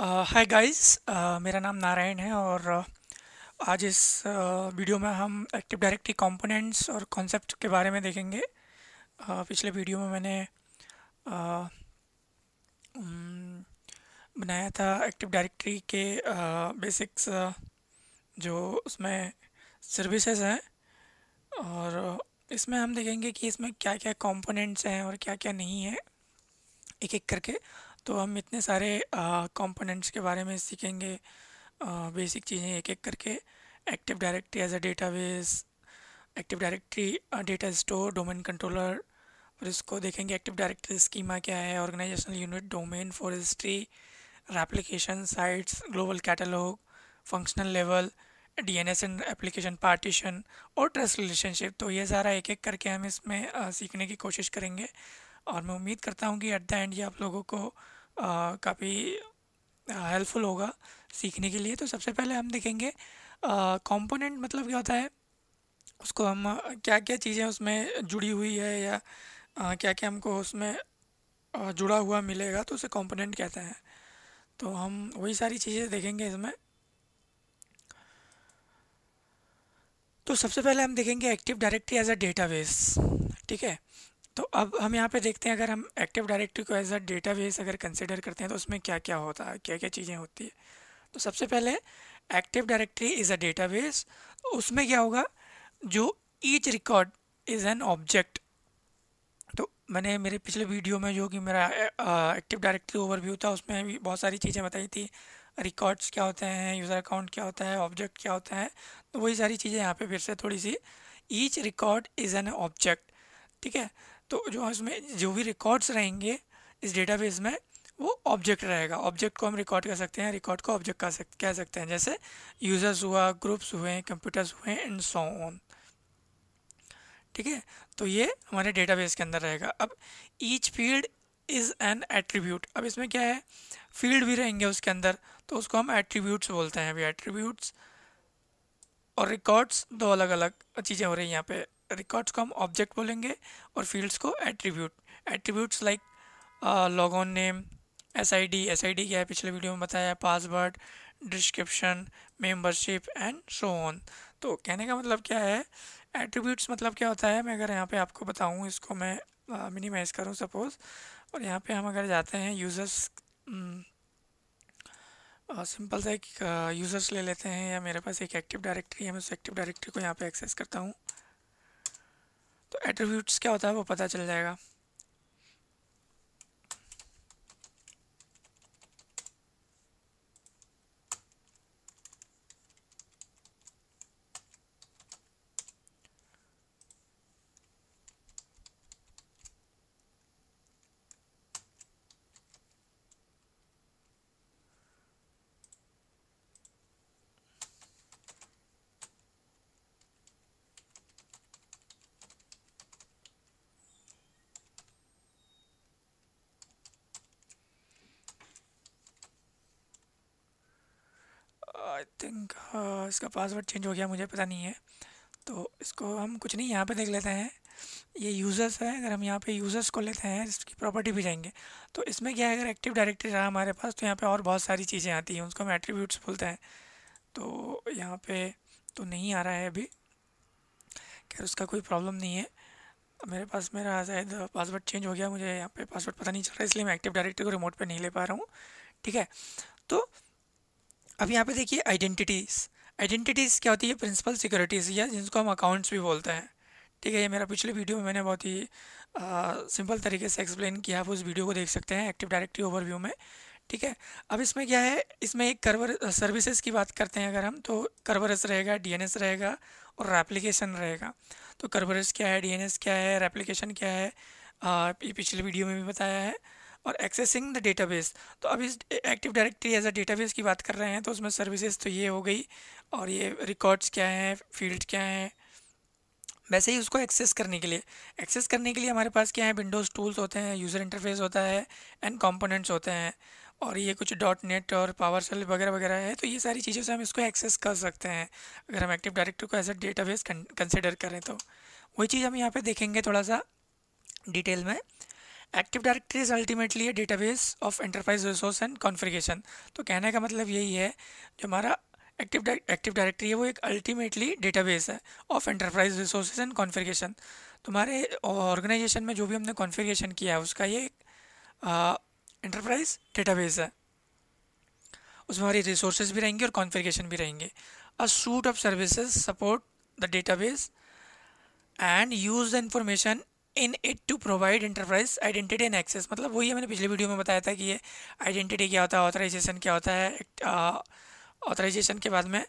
Hi guys मेरा नाम नारायण है और uh, आज इस वीडियो में हम एक्टिव डायरेक्टरी कंपोनेंट्स और कॉन्सेप्ट के बारे में देखेंगे पिछले वीडियो में मैंने बनाया था एक्टिव डायरेक्टरी के बेसिक्स जो उसमें सर्विसेज हैं और इसमें हम देखेंगे कि इसमें क्या क्या कंपोनेंट्स हैं और क्या क्या नहीं है एक एक करके तो हम इतने सारे कंपोनेंट्स के बारे में सीखेंगे बेसिक चीज़ें एक एक करके active directory as a database active directory data store domain controller और इसको देखेंगे एक्टिव डायरेक्टरी स्कीमा क्या है organisational unit domain forestry application sites global catalog functional level D N S and application partition और ट्रस्ट रिलेशनशिप तो ये सारा एक एक करके हम इसमें सीखने की कोशिश करेंगे और मैं उम्मीद करता हूँ कि एट द एंड ये आप लोगों को काफ़ी हेल्पफुल होगा सीखने के लिए तो सबसे पहले हम देखेंगे कंपोनेंट मतलब क्या होता है उसको हम क्या क्या चीज़ें उसमें जुड़ी हुई है या आ, क्या क्या हमको उसमें आ, जुड़ा हुआ मिलेगा तो उसे कंपोनेंट कहते हैं तो हम वही सारी चीज़ें देखेंगे इसमें तो सबसे पहले हम देखेंगे active directory as a database ठीक है तो अब हम यहाँ पे देखते हैं अगर हम एक्टिव डायरेक्टरी को एज अ डेटा बेस अगर कंसिडर करते हैं तो उसमें क्या क्या होता है क्या क्या चीज़ें होती है तो सबसे पहले active directory is a database उसमें क्या होगा जो each record is an object तो मैंने मेरे पिछले वीडियो में जो कि मेरा एक्टिव डायरेक्टरी ओवरव्यू था उसमें भी बहुत सारी चीज़ें बताई थी रिकॉर्ड्स क्या होते हैं यूज़र अकाउंट क्या होता है ऑब्जेक्ट क्या होता है तो वही सारी चीज़ें यहाँ पे फिर से थोड़ी सी each record is an object ठीक है तो जो इसमें जो भी रिकॉर्ड्स रहेंगे इस डेटाबेस में वो ऑब्जेक्ट रहेगा ऑब्जेक्ट को हम रिकॉर्ड कर सकते हैं रिकॉर्ड को ऑब्जेक्ट कह सकते कह सकते हैं जैसे यूज़र्स हुआ ग्रुप्स हुए कंप्यूटर्स हुए एंड सो ऑन ठीक है तो ये हमारे डेटाबेस के अंदर रहेगा अब each field is an attribute अब इसमें क्या है फील्ड भी रहेंगे उसके अंदर तो उसको हम एट्रीब्यूट्स बोलते हैं अभी एट्रीब्यूट्स और रिकॉर्ड्स दो अलग अलग चीज़ें हो रही हैं यहाँ पे रिकॉर्ड्स को हम ऑब्जेक्ट बोलेंगे और फील्ड्स को attribute attributes like on name S I D S I D क्या है पिछले वीडियो में बताया password description membership and so on तो कहने का मतलब क्या है एट्रीब्यूट्स मतलब क्या होता है मैं अगर यहाँ पे आपको बताऊँ इसको मैं मिनिमाइज करूँ सपोज़ और यहाँ पे हम अगर जाते हैं यूज़र्स सिंपल mm, uh, सा एक यूज़र्स uh, ले लेते हैं या मेरे पास एक एक्टिव डायरेक्टरी है मैं उस एक्टिव डायरेक्टरी को यहाँ पे एक्सेस करता हूँ तो एट्रीब्यूट्स क्या होता है वो पता चल जाएगा इसका पासवर्ड चेंज हो गया मुझे पता नहीं है तो इसको हम कुछ नहीं यहाँ पे देख लेते हैं ये यूज़र्स है अगर हम यहाँ पे यूज़र्स को लेते हैं इसकी प्रॉपर्टी भी जाएंगे तो इसमें क्या है अगर एक्टिव डायरेक्टरी रहा हमारे पास तो यहाँ पे और बहुत सारी चीज़ें आती हैं उसको हम एट्रीब्यूट्स बोलते हैं तो यहाँ पे तो नहीं आ रहा है अभी खैर उसका कोई प्रॉब्लम नहीं है मेरे पास मेरा शायद पासवर्ड चेंज हो गया मुझे यहाँ पे पासवर्ड पता नहीं चल रहा इसलिए मैं एक्टिव डायरेक्टरी को रिमोट पे नहीं ले पा रहा हूँ ठीक है तो अब यहाँ पे देखिए आइडेंटिटीज़ आइडेंटिटीज़ क्या होती है प्रिंसिपल सिक्योरिटीज़ या जिनको हम अकाउंट्स भी बोलते हैं ठीक है ये मेरा पिछले वीडियो में मैंने बहुत ही सिंपल तरीके से एक्सप्लेन किया आप उस वीडियो को देख सकते हैं एक्टिव डायरेक्टरी ओवरव्यू में ठीक है अब इसमें क्या है इसमें एक कर्वर सर्विसेज की बात करते हैं अगर हम तो कर्वरस रहेगा डी रहेगा और रेप्लीकेशन रहेगा तो कर्वरस क्या है डी क्या है रेप्लीकेशन क्या है ये पिछले वीडियो में भी बताया है और एक्सेसिंग द डेटाबेस तो अब इस active directory as a database की बात कर रहे हैं तो उसमें सर्विसेज तो ये हो गई और ये रिकॉर्ड्स क्या हैं फील्ड क्या हैं वैसे ही उसको एक्सेस करने के लिए एक्सेस करने के लिए हमारे पास क्या है विंडोज़ टूल्स होते हैं यूज़र इंटरफेस होता है एंड कंपोनेंट्स होते हैं और ये कुछ डॉट नेट और पावर सेल वगैरह वगैरह है तो ये सारी चीज़ों से हम इसको एक्सेस कर सकते हैं अगर हम एक्टिव डायरेक्टरी को एज अ डेटाबेस कंसिडर करें तो वही चीज़ हम यहाँ पे देखेंगे थोड़ा सा डिटेल में active directory is ultimately database of enterprise resource and configuration तो कहने का मतलब यही है जो हमारा एक्टिव एक्टिव डायरेक्टरी है वो एक अल्टीमेटली डेटाबेस है of enterprise resource and configuration तुम्हारे ऑर्गेनाइजेशन में जो भी हमने कॉन्फ़िगरेशन किया है उसका ये एक एंटरप्राइज डेटाबेस है उसमें हमारी रिसोर्सेज भी रहेंगे और कॉन्फ़िगरेशन भी रहेंगे a suite of services support the database and use the information in it to provide enterprise identity and access मतलब वही है मैंने पिछले वीडियो में बताया था कि ये आइडेंटिटी क्या होता है ऑथराइजेशन क्या होता है ऑथराइजेशन के बाद में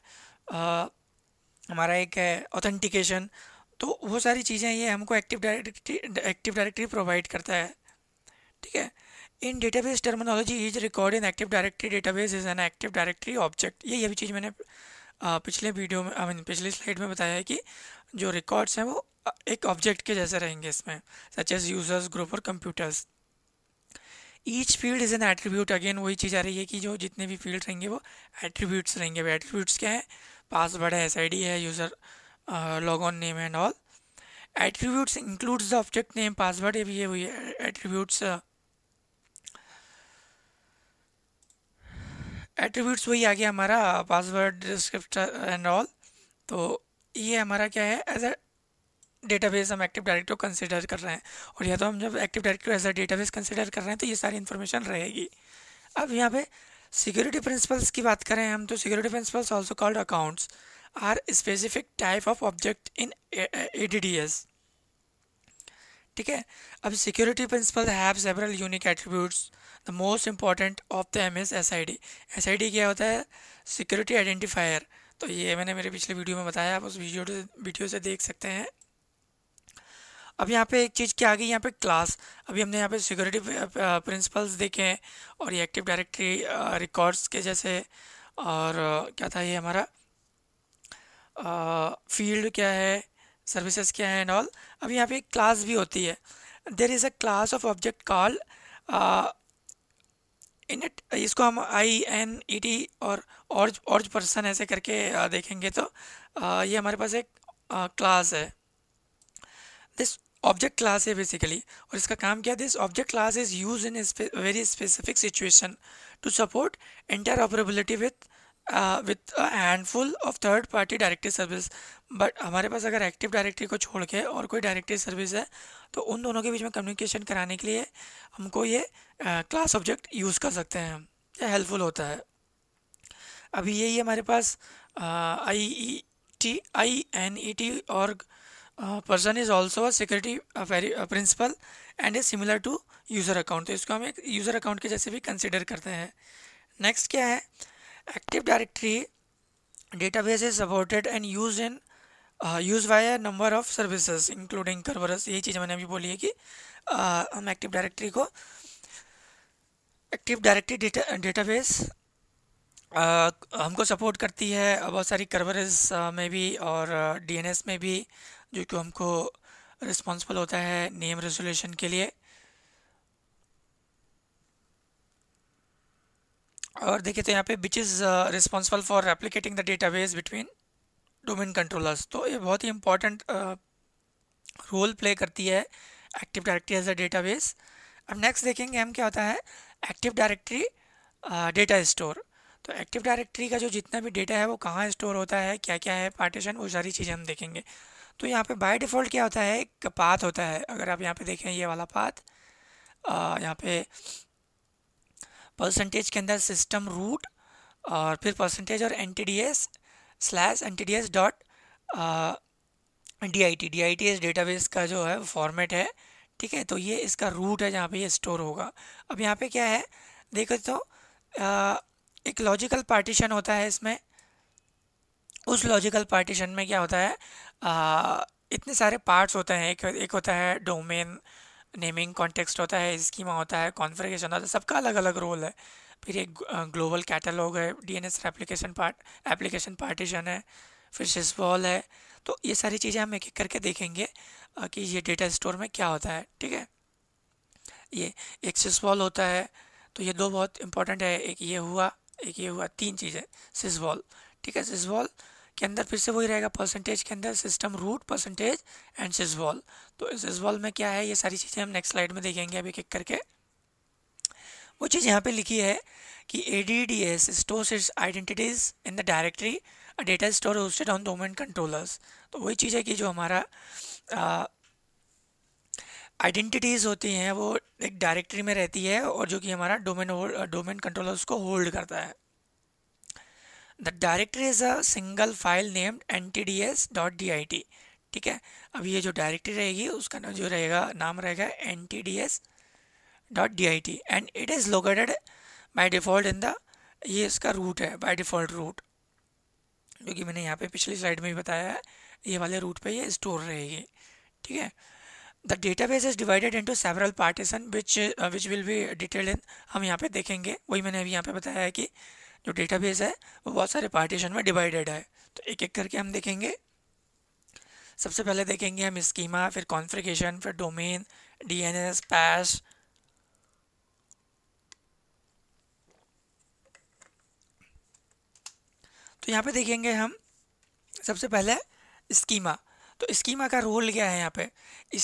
आ, हमारा एक है ऑथेंटिकेशन तो वो सारी चीज़ें ये हमको active directory active directory provide करता है ठीक है in database terminology is record in active directory database is an active directory object ये ये भी चीज़ मैंने पिछले वीडियो में आई मीन पिछले स्लाइड में बताया है कि जो रिकॉर्ड्स हैं वो एक ऑब्जेक्ट के जैसे रहेंगे इसमें सच एज यूजर्स ग्रुप और computers each field is an attribute again वही चीज़ आ रही है कि जो जितने भी फील्ड रहेंगे वो एट्रीब्यूट्स रहेंगे अब एट्रीब्यूट्स क्या है पासवर्ड है एस आई डी है user log on name and all attributes includes the object name password ये भी है वही एट्रीब्यूट्स एट्रीब्यूट्स वही आ गया हमारा पासवर्ड डिस्क्रिप्टर एंड ऑल तो ये हमारा क्या है एज ए डेटाबेस हम एक्टिव डायरेक्टरी को कंसिडर कर रहे हैं और या तो हम जब active directory as a database consider कर रहे हैं तो ये सारी इन्फॉर्मेशन रहेगी अब यहाँ पे सिक्योरिटी प्रिंसिपल्स की बात करें हम तो security principals also called accounts are specific type of object in A D D S ठीक है अब security principal have several unique attributes the most important of them is S I D S I D क्या होता है security identifier तो ये मैंने मेरे पिछले वीडियो में बताया आप उस वीडियो वीडियो से देख सकते हैं अब यहाँ पे एक चीज़ क्या आ गई यहाँ पे क्लास अभी हमने यहाँ पे सिक्योरिटी प्रिंसिपल्स देखे हैं और ये एक्टिव डायरेक्टरी रिकॉर्ड्स के जैसे और क्या था ये हमारा फील्ड क्या है सर्विसेज क्या है एंड ऑल अब यहाँ पे एक क्लास भी होती है there is a class of object call in it इसको हम आई एन ई टी और ऑर्ज ऑर्ज पर्सन ऐसे करके देखेंगे तो ये हमारे पास एक क्लास है दिस ऑब्जेक्ट क्लास है बेसिकली और इसका काम क्या this object class is use in very specific situation to support interoperability with with handful of third party directive service but हमारे पास अगर एक्टिव डायरेक्टरी को छोड़ के और कोई डायरेक्टरी सर्विस है तो उन दोनों के बीच में कम्युनिकेशन कराने के लिए हमको ये क्लास ऑब्जेक्ट यूज़ कर सकते हैं यह हेल्पफुल होता है अभी यही हमारे पास I E T I N E T और uh, person is also a security principal and is similar to user account तो इसको हम एक यूज़र अकाउंट के जैसे भी कंसिडर करते हैं नेक्स्ट क्या है active directory database is supported and use in use by number of services including Kerberos यही चीज़ मैंने अभी बोली है कि uh, हम एक्टिव डायरेक्टरी को एक्टिव डायरेक्टरी डेटा डेटाबेस हमको सपोर्ट करती है बहुत सारी कर्वरस uh, में भी और डीएनएस uh, में भी जो कि हमको रिस्पॉन्सिबल होता है नेम रेजोल्यूशन के लिए और देखिए तो यहाँ पे which is responsible for replicating the database between domain controllers तो ये बहुत ही इंपॉर्टेंट रोल प्ले करती है active directory as a database अब नेक्स्ट देखेंगे हम क्या होता है एक्टिव डायरेक्टरी डेटा स्टोर तो एक्टिव डायरेक्टरी का जो जितना भी डेटा है वो कहाँ स्टोर होता है क्या क्या है पार्टीशन वो सारी चीज़ें हम देखेंगे तो यहाँ पे बाय डिफ़ॉल्ट क्या होता है एक पाथ होता है अगर आप यहाँ पे देखें ये वाला पाथ यहाँ पे परसेंटेज के अंदर सिस्टम रूट और फिर परसेंटेज और N T D S slash N T D S dot D I T D I T S database का जो है फॉर्मेट है ठीक है तो ये इसका रूट है जहाँ पे ये स्टोर होगा अब यहाँ पे क्या है देखो तो आ, एक लॉजिकल पार्टीशन होता है इसमें उस लॉजिकल पार्टीशन में क्या होता है इतने सारे पार्ट्स होते हैं एक एक होता है डोमेन नेमिंग कॉन्टेक्स्ट होता है स्कीमा होता है कॉन्फ़िगरेशन होता है सबका अलग अलग रोल है फिर एक ग्लोबल कैटलॉग है D N S application part application partition है फिर सिसवॉल है तो ये सारी चीज़ें हम एक एक करके देखेंगे कि ये डेटा स्टोर में क्या होता है ठीक है ये एक सिसवॉल होता है तो ये दो बहुत इंपॉर्टेंट है एक ये हुआ एक ये हुआ तीन चीज़ें सिसवॉल ठीक है सिसवॉल के अंदर फिर से वही रहेगा परसेंटेज के अंदर system root percentage and SYSVOL तो सिजवॉल में क्या है ये सारी चीज़ें हम नेक्स्ट स्लाइड में देखेंगे अभी एक करके वो चीज़ यहाँ पे लिखी है कि A D D S store its identities in the directory data store hosted on domain controllers तो वही चीज़ है कि जो हमारा आइडेंटिटीज़ होती हैं वो एक डायरेक्टरी में रहती है और जो कि हमारा डोमेन डोमेन कंट्रोलर्स को होल्ड करता है the directory is a single file named N T D S dot D I T ठीक है अब ये जो डायरेक्टरी रहेगी उसका जो रहेगा नाम रहेगा N T D S dot D I T and it is located by default in the ये इसका रूट है बाई डिफ़ॉल्ट रूट जो कि मैंने यहाँ पे पिछली स्लाइड में भी बताया है ये वाले रूट पे ये स्टोर रहेगी ठीक है the database is divided into several partition which which will be detailed in हम यहाँ पे देखेंगे वही मैंने अभी यहाँ पे बताया है कि जो डेटाबेस है वो बहुत सारे पार्टीशन में डिवाइडेड है तो एक एक करके हम देखेंगे सबसे पहले देखेंगे हम स्कीमा फिर कॉन्फ्रिकेशन फिर डोमेन डीएनएस पैस तो यहाँ पे देखेंगे हम सबसे पहले स्कीमा तो स्कीमा का रोल क्या है यहाँ पे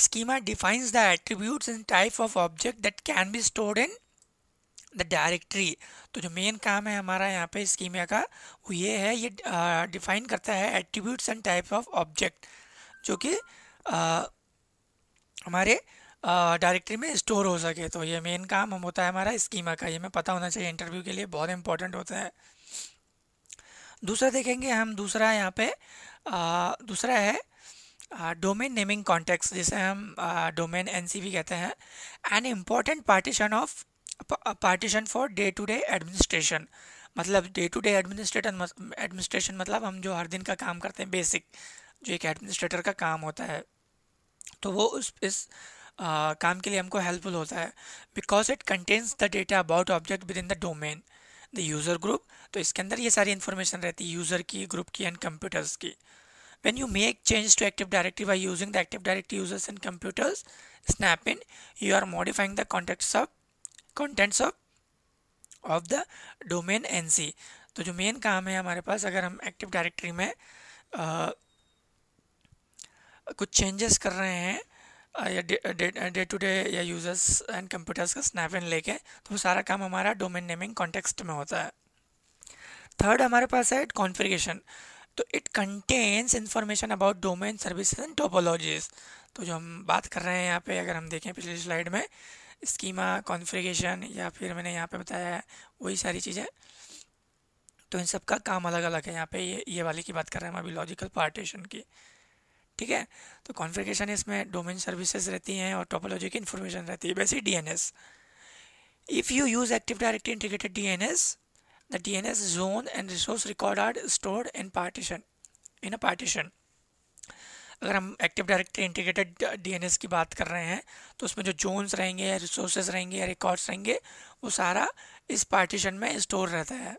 schema defines the attributes and type of object that can be stored in the directory तो जो मेन काम है हमारा यहाँ पे स्कीमिया का वो ये है ये डिफाइन करता है attributes and type of object जो कि हमारे डायरेक्टरी में स्टोर हो सके तो ये मेन काम हम होता है हमारा स्कीमा का ये हमें पता होना चाहिए इंटरव्यू के लिए बहुत इंपॉर्टेंट होता है दूसरा देखेंगे हम दूसरा यहाँ पे आ, दूसरा है डोमेन नेमिंग कॉन्टेक्स जिसे हम डोमेन एन कहते हैं an important partition of partition for day to day administration मतलब day to day administrator administration मतलब हम जो हर दिन का काम करते हैं बेसिक जो एक एडमिनिस्ट्रेटर का काम होता है तो वो उस इस आ, काम के लिए हमको हेल्पफुल होता है because it contains the data about object within the domain the user group तो इसके अंदर ये सारी इन्फॉर्मेशन रहती है यूज़र की ग्रुप की एंड कंप्यूटर्स की when you make change to active directive by using the active direct users and computers snap in you are modifying the contacts of contents of of the domain सी तो जो main काम है हमारे पास अगर हम एक्टिव डायरेक्टरी में आ, कुछ चेंजेस कर रहे हैं या डे टू डे या यूजर्स एंड कंप्यूटर्स का स्नैप इन लेके तो सारा काम हमारा डोमेन नेमिंग कॉन्टेक्स्ट में होता है थर्ड हमारे पास है कॉन्फ़िगरेशन तो it contains information about domain service and topologies तो जो हम बात कर रहे हैं यहाँ पे अगर हम देखें पिछली स्लाइड में स्कीमा कॉन्फ़िगरेशन या फिर मैंने यहाँ पे बताया है वही सारी चीज़ें तो इन सब का काम अलग अलग है यहाँ पे ये ये वाले की बात कर रहे हैं हम अभी लॉजिकल पार्टीशन की ठीक है तो कॉन्फ़िगरेशन इसमें डोमेन सर्विसेज रहती हैं और टोपोलॉजी की इन्फॉर्मेशन रहती है basic D if you use active directly integrated D N S the S zone and resource record are stored in partition in a partition अगर हम एक्टिव डायरेक्टरी इंटीग्रेटेड डीएनएस की बात कर रहे हैं तो उसमें जो जोन्स रहेंगे या रिसोर्सेज रहेंगे या रिकॉर्ड्स रहेंगे वो सारा इस पार्टीशन में स्टोर रहता है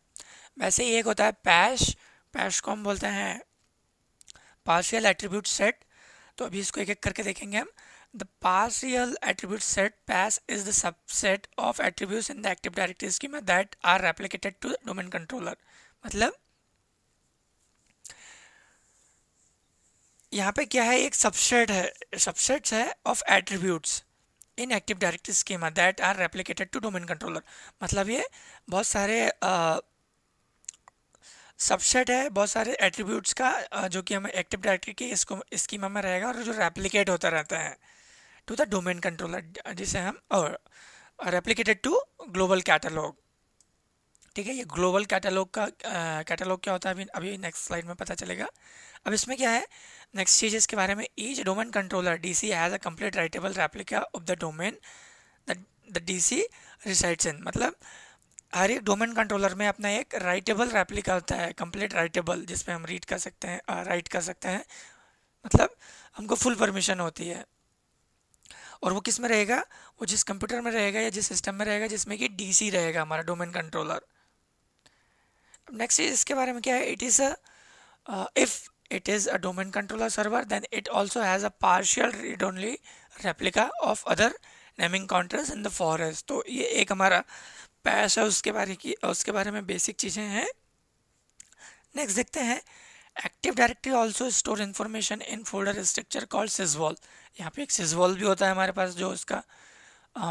वैसे ही एक होता है पैश पैश को हम बोलते हैं पार्शियल एट्रीब्यूट सेट तो अभी इसको एक एक करके देखेंगे हम the partial attribute set PAS is the subset of attribute in the active directory scheme that are replicated to domain controller मतलब यहाँ पे क्या है एक सबसेट है सबसेट्स है of attributes in active directory schema that are replicated to domain controller मतलब ये बहुत सारे सबसेट है बहुत सारे एट्रीब्यूट्स का जो कि हमें एक्टिव डायरेक्टरी के इसको स्कीमा में रहेगा और जो रेप्लिकेट होता रहता है टू द डोमेन कंट्रोलर जिसे हम और रेप्लिकेटेड टू ग्लोबल कैटलॉग ठीक है ये ग्लोबल कैटलॉग का कैटलॉग क्या होता है अभी अभी नेक्स्ट स्लाइड में पता चलेगा अब इसमें क्या है नेक्स्ट चीज़ इसके बारे में each domain controller D C has a complete writable replica of the domain the D C resides in मतलब हर एक डोमेन कंट्रोलर में अपना एक राइटेबल रेप्लिका होता है कंप्लीट राइटेबल जिसपे हम रीड कर सकते हैं राइट कर सकते हैं मतलब हमको फुल परमिशन होती है और वो किस में रहेगा वो जिस कंप्यूटर में रहेगा या जिस सिस्टम में रहेगा जिसमें कि डी सी रहेगा हमारा डोमेन कंट्रोलर नेक्स्ट चीज़ इसके बारे में क्या है it is if it is a domain controller server then it also has a partial read-only replica of other naming contrast in the forest तो ये एक हमारा पैश है उसके बारे की उसके बारे में बेसिक चीज़ें हैं नेक्स्ट देखते हैं active directory also store information in folder structure call SYSVOL यहाँ पे एक सिजवॉल भी होता है हमारे पास जो उसका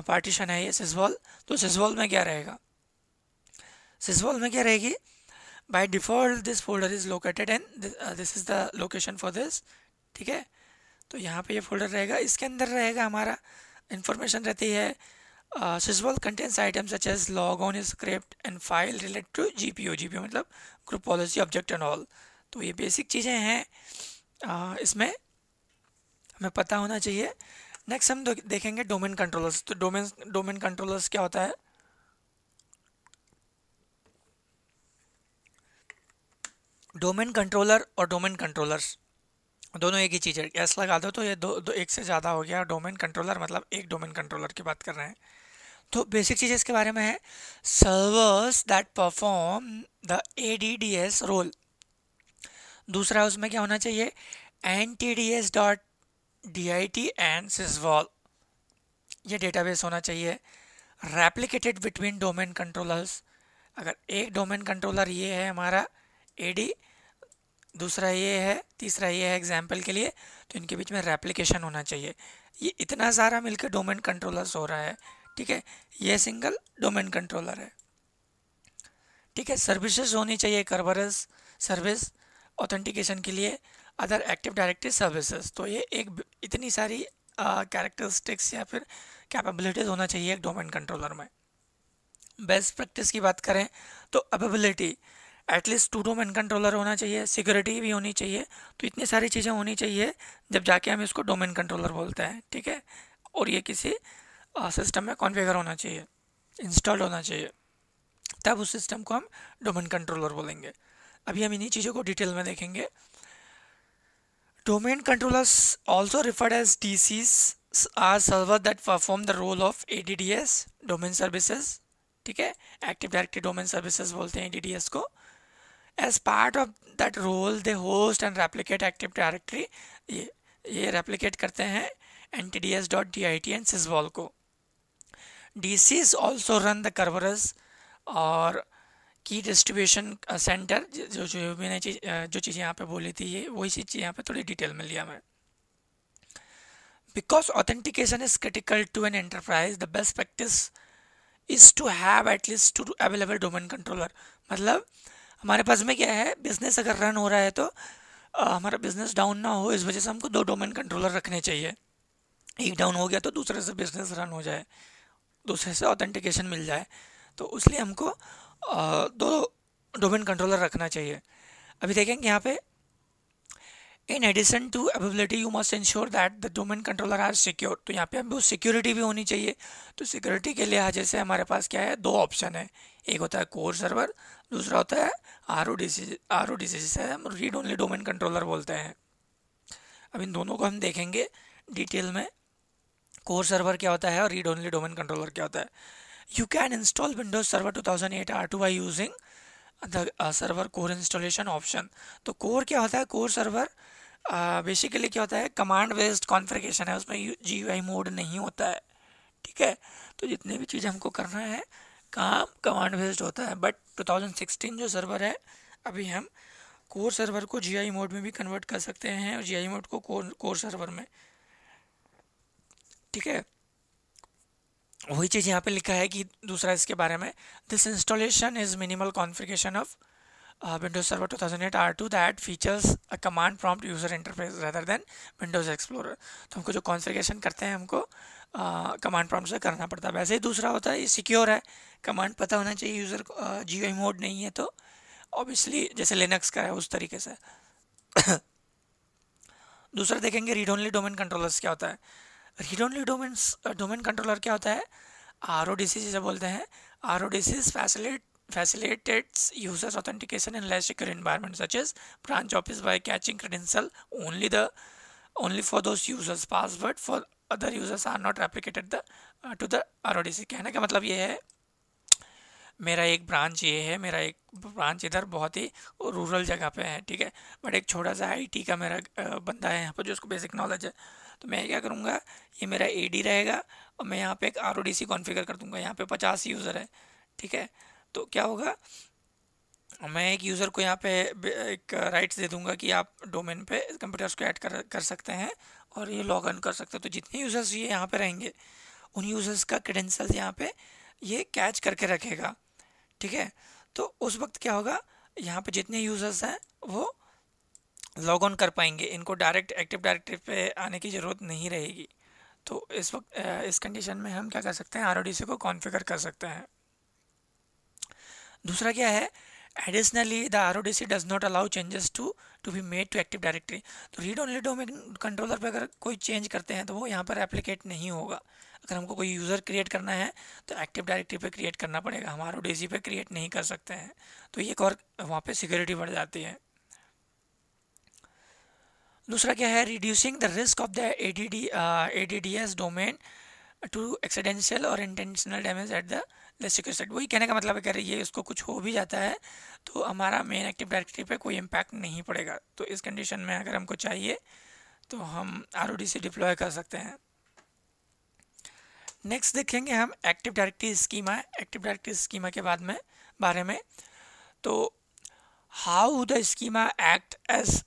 पार्टीशन है ये सिजवॉल तो सिजवॉल में क्या रहेगा सिजवॉल में क्या रहेगी by default this folder is located and uh, this, is the is the location for this ठीक है तो यहाँ पे ये फोल्डर रहेगा इसके अंदर रहेगा हमारा इंफॉर्मेशन रहती है SYSVOL contents item such as log on script and file related to G P O G P O मतलब group policy object and all तो ये बेसिक चीज़ें हैं uh, इसमें हमें पता होना चाहिए नेक्स्ट हम देखेंगे डोमेन कंट्रोलर्स तो डोमेन डोमेन कंट्रोलर्स क्या होता है डोमेन कंट्रोलर और डोमेन कंट्रोलर्स दोनों एक ही चीज़ है एस लगा दो तो ये दो, दो एक से ज़्यादा हो गया डोमेन कंट्रोलर मतलब एक डोमेन कंट्रोलर की बात कर रहे हैं तो बेसिक चीज़ इसके बारे में है servers that perform the A D D S role दूसरा उसमें क्या होना चाहिए N T D S dot D I T and SYSVOL ये डेटाबेस होना चाहिए रेप्लिकेटेड बिटवीन डोमेन कंट्रोलर्स अगर एक डोमेन कंट्रोलर ये है हमारा ए डी दूसरा ये है तीसरा ये है एग्जाम्पल के लिए तो इनके बीच में रेप्लिकेशन होना चाहिए ये इतना सारा मिलकर डोमेन कंट्रोलर्स हो रहा है ठीक है ये सिंगल डोमेन कंट्रोलर है ठीक है सर्विसेज होनी चाहिए कर्बरस सर्विस ऑथेंटिकेशन के लिए अदर एक्टिव डायरेक्टिव सर्विसेज तो ये एक इतनी सारी कैरेक्टरिस्टिक्स या फिर कैपेबिलिटीज़ होना चाहिए एक डोमेन कंट्रोलर में बेस्ट प्रैक्टिस की बात करें तो availability at least two domain controller होना चाहिए सिक्योरिटी भी होनी चाहिए तो इतनी सारी चीज़ें होनी चाहिए जब जाके हम इसको डोमेन कंट्रोलर बोलते हैं ठीक है और ये किसी सिस्टम में कॉन्फ़िगर होना चाहिए इंस्टॉल्ड होना चाहिए तब उस सिस्टम को हम डोमेन कंट्रोलर बोलेंगे अभी हम इन्हीं चीज़ों को डिटेल में देखेंगे domain also referred as D C are server that perform the role of A D D S domain services ठीक है एक्टिव डायरेक्टिव डोमेन सर्विसेज बोलते हैं ए डी डी एस को As part of that role they host and replicate Active Directory ये ये replicate करते हैं ntds.dit and sysvol को DCs also run the Kerberos और की डिस्ट्रीब्यूशन सेंटर जो जो मैंने चीज जो चीज़ यहाँ पे बोली थी ये वही चीज़ यहाँ पे थोड़ी डिटेल में लिया मैं because authentication is critical to an enterprise the best practice is to have at least two available domain controller मतलब हमारे पास में क्या है बिज़नेस अगर रन हो रहा है तो आ, हमारा बिज़नेस डाउन ना हो इस वजह से हमको दो डोमेन कंट्रोलर रखने चाहिए एक डाउन हो गया तो दूसरे से बिज़नेस रन हो जाए दूसरे से ऑथेंटिकेशन मिल जाए तो उसलिए हमको आ, दो डोमेन कंट्रोलर रखना चाहिए अभी देखेंगे यहाँ पे in addition to ability you must ensure that the domain controller are secure तो यहाँ पे हमको सिक्योरिटी भी होनी चाहिए तो सिक्योरिटी के लिए जैसे हमारे पास क्या है दो ऑप्शन है एक होता है कोर सर्वर दूसरा होता है R O DCs R O DCs है हम रीड ओनली डोमेन कंट्रोलर बोलते हैं अब इन दोनों को हम देखेंगे डिटेल में कोर सर्वर क्या होता है और रीड ओनली डोमेन कंट्रोलर क्या होता है you can install Windows Server 2008 R two by using the server core installation option तो कोर क्या होता है कोर सर्वर बेसिकली क्या होता है कमांड बेस्ड कॉन्फ़िगरेशन है उसमें जी मोड नहीं होता है ठीक है तो जितने भी चीज़ हमको करना है काम कमांड बेस्ड होता है बट 2016 जो सर्वर है अभी हम कोर सर्वर को जी मोड में भी कन्वर्ट कर सकते हैं और जी मोड को कोर कोर सर्वर में ठीक है वही चीज़ यहाँ पे लिखा है कि दूसरा इसके बारे में this installation is minimal configuration of uh, Windows Server 2008 R2 that features a command prompt user interface rather than Windows Explorer तो हमको जो configuration करते हैं हमको कमांड uh, से करना पड़ता है वैसे ही दूसरा होता है ये सिक्योर है कमांड पता होना चाहिए यूज़र को जी uh, मोड नहीं है तो ऑब्वियसली जैसे लिनक्स का है उस तरीके से दूसरा देखेंगे रीड ओनली डोमेन कंट्रोलर्स क्या होता है read only domain domain controller क्या होता है आर ओ डी सी जैसे बोलते हैं R O D C facilitate facilitates users authentication in less secure environment such as branch office by catching credential only the only for those users password for other users are not replicated the uh, to the RODC kehne ka matlab ye hai मेरा एक branch ये है मेरा एक branch इधर बहुत ही rural जगह पे है ठीक है बट एक छोटा सा आईटी का मेरा बंदा है यहाँ पर जो उसको बेसिक नॉलेज है तो मैं क्या करूँगा ये मेरा एडी रहेगा और मैं यहाँ पे एक आर ओ कॉन्फ़िगर कर दूँगा यहाँ पे पचास यूज़र है ठीक है तो क्या होगा मैं एक यूज़र को यहाँ पे एक राइट्स दे दूंगा कि आप डोमेन पे कंप्यूटर्स को ऐड कर कर सकते हैं और ये लॉग इन कर सकते हैं तो जितने यूज़र्स ये यहाँ पे रहेंगे उन यूज़र्स का क्रेडेंसल्स यहाँ पे ये कैच करके रखेगा ठीक है तो उस वक्त क्या होगा यहाँ पे जितने यूज़र्स हैं वो लॉग ऑन कर पाएंगे इनको डायरेक्ट एक्टिव डायरेक्टिव पे आने की ज़रूरत नहीं रहेगी तो इस वक्त इस कंडीशन में हम क्या कर सकते हैं आर को कॉन्फ़िगर कर सकते हैं दूसरा क्या है additionally the R O D C does not allow changes to to be made to active directory तो रीड ओनली डोमेन कंट्रोलर पर अगर कोई चेंज करते हैं तो वो यहाँ पर एप्लीकेट नहीं होगा अगर हमको कोई यूज़र क्रिएट करना है तो एक्टिव डायरेक्टरी पे क्रिएट करना पड़ेगा हम आर ओ पे क्रिएट नहीं कर सकते हैं तो ये एक और वहाँ पे सिक्योरिटी बढ़ जाती है दूसरा क्या है reducing the risk of the A D D S domain to accidental और intentional damage at the plus set वही कहने का मतलब है कह रही है उसको कुछ हो भी जाता है तो हमारा मेन एक्टिव डायरेक्टरी पे कोई इम्पैक्ट नहीं पड़ेगा तो इस कंडीशन में अगर हमको चाहिए तो हम आर से डिप्लॉय कर सकते हैं नेक्स्ट देखेंगे हम active directory schema active directory schema के बाद में बारे में तो how the schema act as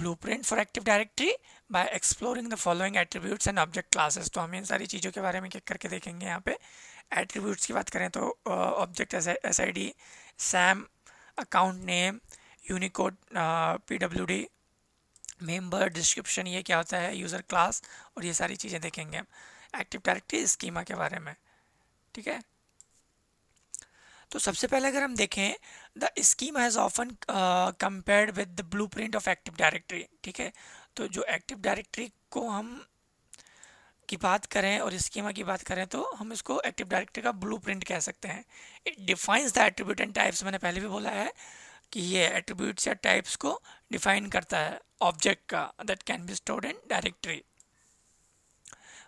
print for active directory by exploring the following attributes and object classes तो हम इन सारी चीज़ों के बारे में क्या करके देखेंगे यहाँ पे एट्रीब्यूट्स की बात करें तो object S I D SAM account name unicode P W D member description ये क्या होता है यूज़र क्लास और ये सारी चीज़ें देखेंगे हम एक्टिव डायरेक्टरी स्कीमा के बारे में ठीक है तो सबसे पहले अगर हम देखें the scheme has often compared with the blueprint of active directory ठीक है तो जो एक्टिव डायरेक्टरी को हम की बात करें और स्कीमा की बात करें तो हम इसको एक्टिव डायरेक्टरी का ब्लू कह सकते हैं it defines the attribute and types मैंने पहले भी बोला है कि ये एट्रीब्यूट्स या टाइप्स को डिफाइन करता है ऑब्जेक्ट का that can be stored in directory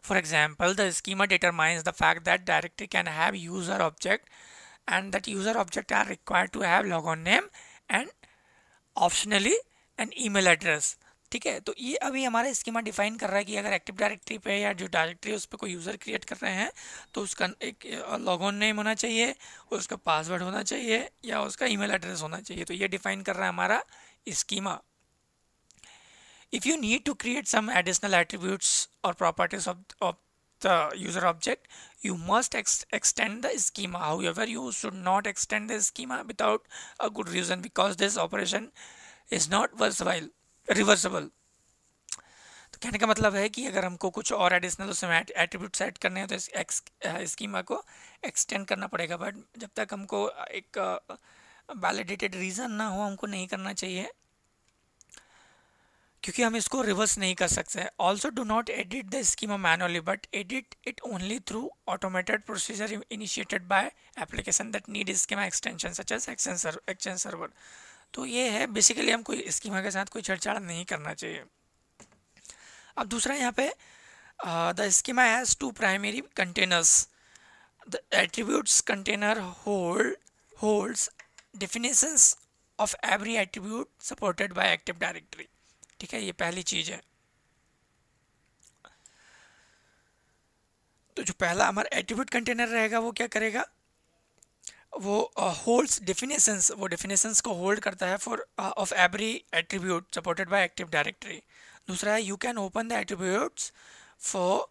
for example the schema determines the fact that directory can have user object and that user object are required to have log on name and optionally and email address ठीक है तो ये अभी हमारा schema define कर रहा है कि अगर एक्टिव डायरेक्टरी पे या जो डायरेक्टरी उस पर कोई यूज़र क्रिएट कर रहे हैं तो उसका एक लॉग ऑन नेम होना चाहिए और उसका पासवर्ड होना चाहिए या उसका ईमेल एड्रेस होना चाहिए तो ये डिफाइन कर रहा है हमारा schema if you need to create some additional attributes or properties of of user object you must extend the schema however you should not extend the schema without a good reason because this operation is not worse while reversible तो कहने का मतलब है कि अगर हमको कुछ और एडिशनल उसमें एट्रीब्यूट सेट करने हैं तो इस एक्स स्कीमा को एक्सटेंड करना पड़ेगा बट जब तक हमको एक वैलिडेटेड रीज़न ना हो हमको नहीं करना चाहिए क्योंकि हम इसको रिवर्स नहीं कर सकते also do not edit the schema manually but edit it only through automated procedure initiated by application that need schema extension such as action server तो ये है बेसिकली हम कोई स्कीमा के साथ कोई छेड़छाड़ नहीं करना चाहिए अब दूसरा यहाँ पे the schema has two primary containers the attributes container hold holds definitions of every attribute supported by active directory ठीक है ये पहली चीज है तो जो पहला हमारा एट्रीब्यूट कंटेनर रहेगा वो क्या करेगा वो होल्ड्स uh, डिफिनेशंस वो डेफिनेशंस को होल्ड करता है for of every attribute supported by active directory दूसरा है you can open the attributes for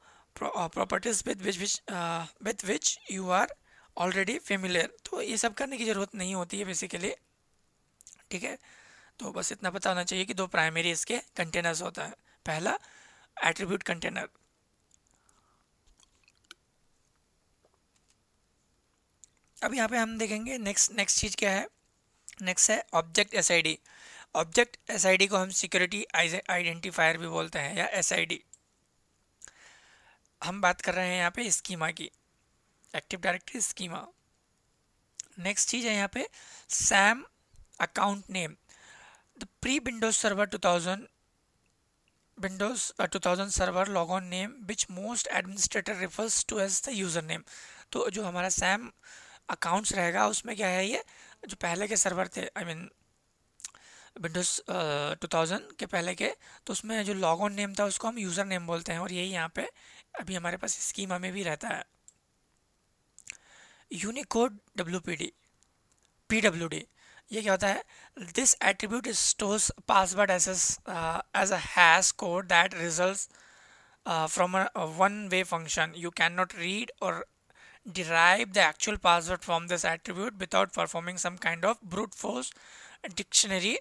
properties with which which with which you are already familiar तो ये सब करने की ज़रूरत नहीं होती है बेसिकली ठीक है तो बस इतना पता होना चाहिए कि दो प्राइमरी इसके कंटेनर्स होता है पहला एट्रीब्यूट कंटेनर अब यहाँ पे हम देखेंगे नेक्स्ट नेक्स्ट चीज़ क्या है नेक्स्ट है ऑब्जेक्ट एस ऑब्जेक्ट एस को हम सिक्योरिटी आइडेंटिफायर भी बोलते हैं या एस हम बात कर रहे हैं यहाँ पे स्कीमा की एक्टिव डायरेक्टरी स्कीमा नेक्स्ट चीज़ है यहाँ पे SAM account name the pre Windows server 2000 Windows two thousand server log on name which most administrator refers to as the user name तो जो हमारा सैम अकाउंट्स रहेगा उसमें क्या है ये जो पहले के सर्वर थे I mean Windows two thousand के पहले के तो उसमें जो लॉग ऑन नेम था उसको हम यूज़र नेम बोलते हैं और यही यहाँ पे अभी हमारे पास स्कीमा में भी रहता है unicode W P D P W D ये क्या होता है this attribute stores password as as a hash code that result from one way function you can not read or derive the actual password from this attribute without performing some kind of brute force dictionary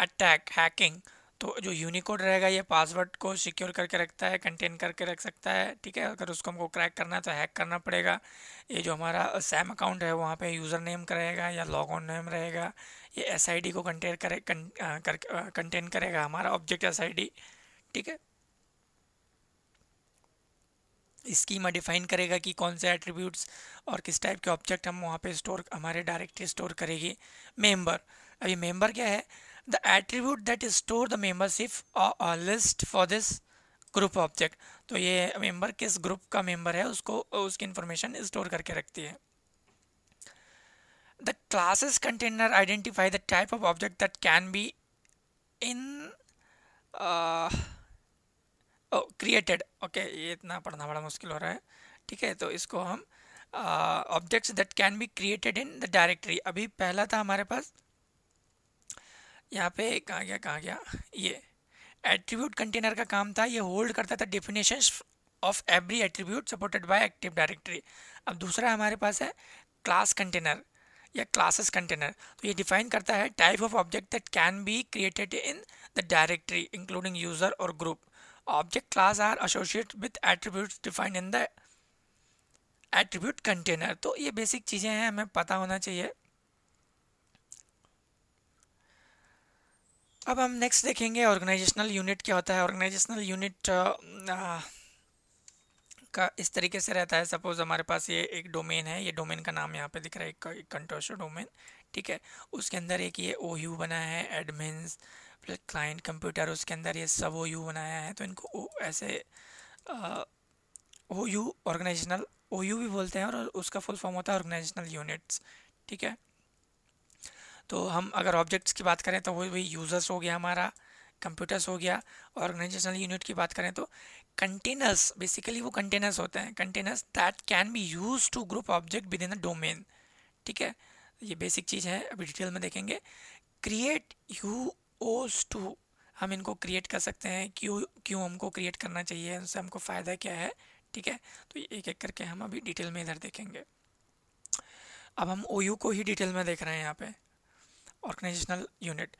attack hacking तो जो Unicode रहेगा ये password को secure करके रखता है contain करके रख सकता है ठीक है अगर उसको हमको क्रैक करना है तो हैक करना पड़ेगा ये जो हमारा सैम अकाउंट है वहाँ पे यूज़र नेम रहेगा या लॉग ऑन नेम रहेगा ये एस को कंटेन करे कंटेन करेगा हमारा ऑब्जेक्ट एस ठीक है स्कीमा डिफाइन करेगा कि कौन से एट्रीब्यूट्स और किस टाइप के ऑब्जेक्ट हम वहाँ पे स्टोर हमारे डायरेक्ट स्टोर करेगी मेंबर अभी मेंबर क्या है the attribute that is store the membership list for this group object तो ये मेंबर किस ग्रुप का मेंबर है उसको उसकी इंफॉर्मेशन स्टोर करके रखती है the classes container identify the type of object that can be in created oh, okay ये इतना पढ़ना बड़ा मुश्किल हो रहा है ठीक है तो इसको हम objects that can be created in the directory अभी पहला था हमारे पास यहाँ पे कहाँ गया कहाँ गया ये एट्रीब्यूट कंटेनर का काम था ये होल्ड करता था definition of every attribute supported by active directory अब दूसरा हमारे पास है क्लास कंटेनर या क्लासेस कंटेनर तो ये डिफाइन करता है type of object that can be created in the directory including user or group Object class are associated with attributes defined in the attribute container. तो ये basic चीज़ें हैं हमें पता होना चाहिए अब हम next देखेंगे organizational unit क्या होता है organizational unit ऑर्गेनाइजेशनल यूनिट का इस तरीके से रहता है सपोज़ हमारे पास ये एक डोमेन है ये डोमेन का नाम यहाँ पे दिख रहा है एक कंट्रोशो डोमेन ठीक है उसके अंदर एक ये ओ बना है एडमिन्स क्लाइंट कंप्यूटर उसके अंदर ये सब ओ यू बनाया है तो इनको ओ, ऐसे O U organizational O U भी बोलते हैं और उसका फुल फॉर्म होता है ऑर्गेनाइजेशनल यूनिट्स ठीक है तो हम अगर ऑब्जेक्ट्स की बात करें तो वो भी यूज़र्स हो गया हमारा कंप्यूटर्स हो गया ऑर्गेनाइजेशनल यूनिट की बात करें तो कंटेनर्स बेसिकली वो कंटेनर्स होते हैं containers that can be use to group object within a domain ठीक है ये बेसिक चीज़ है अभी डिटेल में देखेंगे क्रिएट यू ओस टू हम इनको क्रिएट कर सकते हैं क्यों क्यों हमको क्रिएट करना चाहिए उनसे हमको फ़ायदा क्या है ठीक है तो एक एक करके हम अभी डिटेल में इधर देखेंगे अब हम ओ को ही डिटेल में देख रहे हैं यहाँ पे ऑर्गेनाइजेशनल यूनिट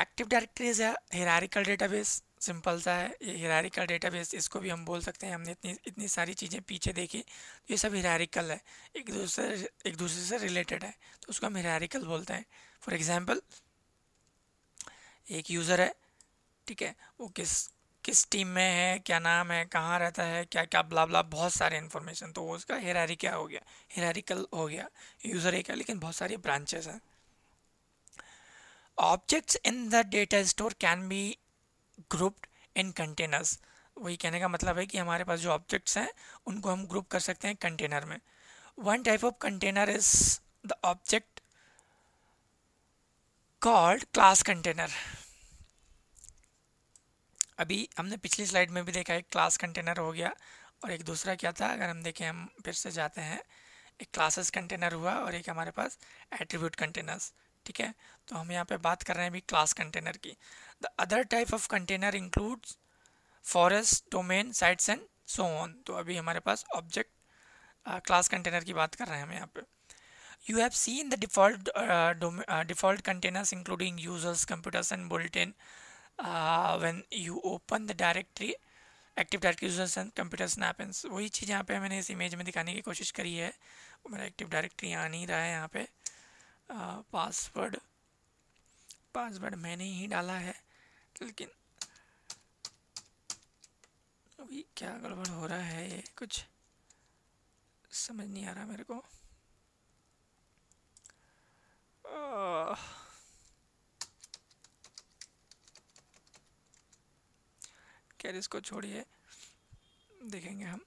एक्टिव डायरेक्टरीज है हिरारिकल डेटाबेस सिंपल सा है ये हिरारिकल डेटाबेस इसको भी हम बोल सकते हैं हमने इतनी इतनी सारी चीज़ें पीछे देखी ये सब हिरारिकल है एक दूसरे एक दूसरे से रिलेटेड है तो उसको हम हिरारिकल बोलते हैं फॉर एग्जाम्पल एक यूज़र है ठीक है वो किस किस टीम में है क्या नाम है कहाँ रहता है क्या क्या ब्ला ब्ला बहुत सारे इन्फॉर्मेशन तो उसका हेरारी क्या हो गया हेरारिकल हो गया यूज़र एक है लेकिन बहुत सारी ब्रांचेस हैं objects in the data store can be grouped in containers वही कहने का मतलब है कि हमारे पास जो ऑब्जेक्ट्स हैं उनको हम ग्रुप कर सकते हैं कंटेनर में one type of container is the object called class container अभी हमने पिछली स्लाइड में भी देखा एक क्लास कंटेनर हो गया और एक दूसरा क्या था अगर हम देखें हम फिर से जाते हैं एक क्लासेस कंटेनर हुआ और एक हमारे पास एट्रीब्यूट कंटेनर्स ठीक है तो हम यहाँ पे बात कर रहे हैं अभी क्लास कंटेनर की the other type of container includes forest domain sites and so on तो अभी हमारे पास ऑब्जेक्ट क्लास कंटेनर की बात कर रहे हैं हम यहाँ पर you have seen the default uh, uh, default containers including users computers and built-in uh, when you open the directory active direct users and computer snapins वही चीज़ यहाँ पे मैंने इस इमेज में दिखाने की कोशिश करी है वो मेरा एक्टिव डायरेक्टरी आ नहीं रहा है यहाँ पे पासवर्ड uh, पासवर्ड मैंने ही डाला है लेकिन अभी क्या गड़बड़ हो रहा है ये कुछ समझ नहीं आ रहा मेरे को खैर इसको छोड़िए देखेंगे हम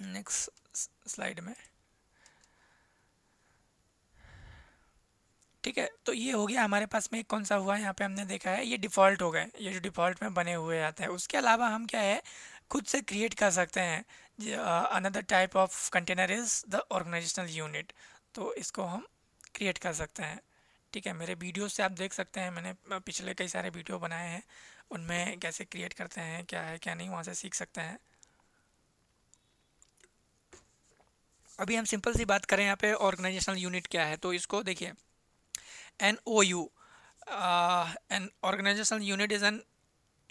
नेक्स्ट स्लाइड में ठीक है तो ये हो गया हमारे पास में एक कौन सा हुआ है यहाँ पे हमने देखा है ये डिफ़ॉल्ट हो गए ये जो डिफ़ॉल्ट में बने हुए आते हैं उसके अलावा हम क्या है खुद से क्रिएट कर सकते हैं another type of container is the organizational unit तो इसको हम क्रिएट कर सकते हैं ठीक है मेरे वीडियो से आप देख सकते हैं मैंने पिछले कई सारे वीडियो बनाए हैं उनमें कैसे क्रिएट करते हैं क्या है क्या नहीं वहाँ से सीख सकते हैं अभी हम सिंपल सी बात करें यहाँ पे ऑर्गेनाइजेशनल यूनिट क्या है तो इसको देखिए an O U an organizational unit is an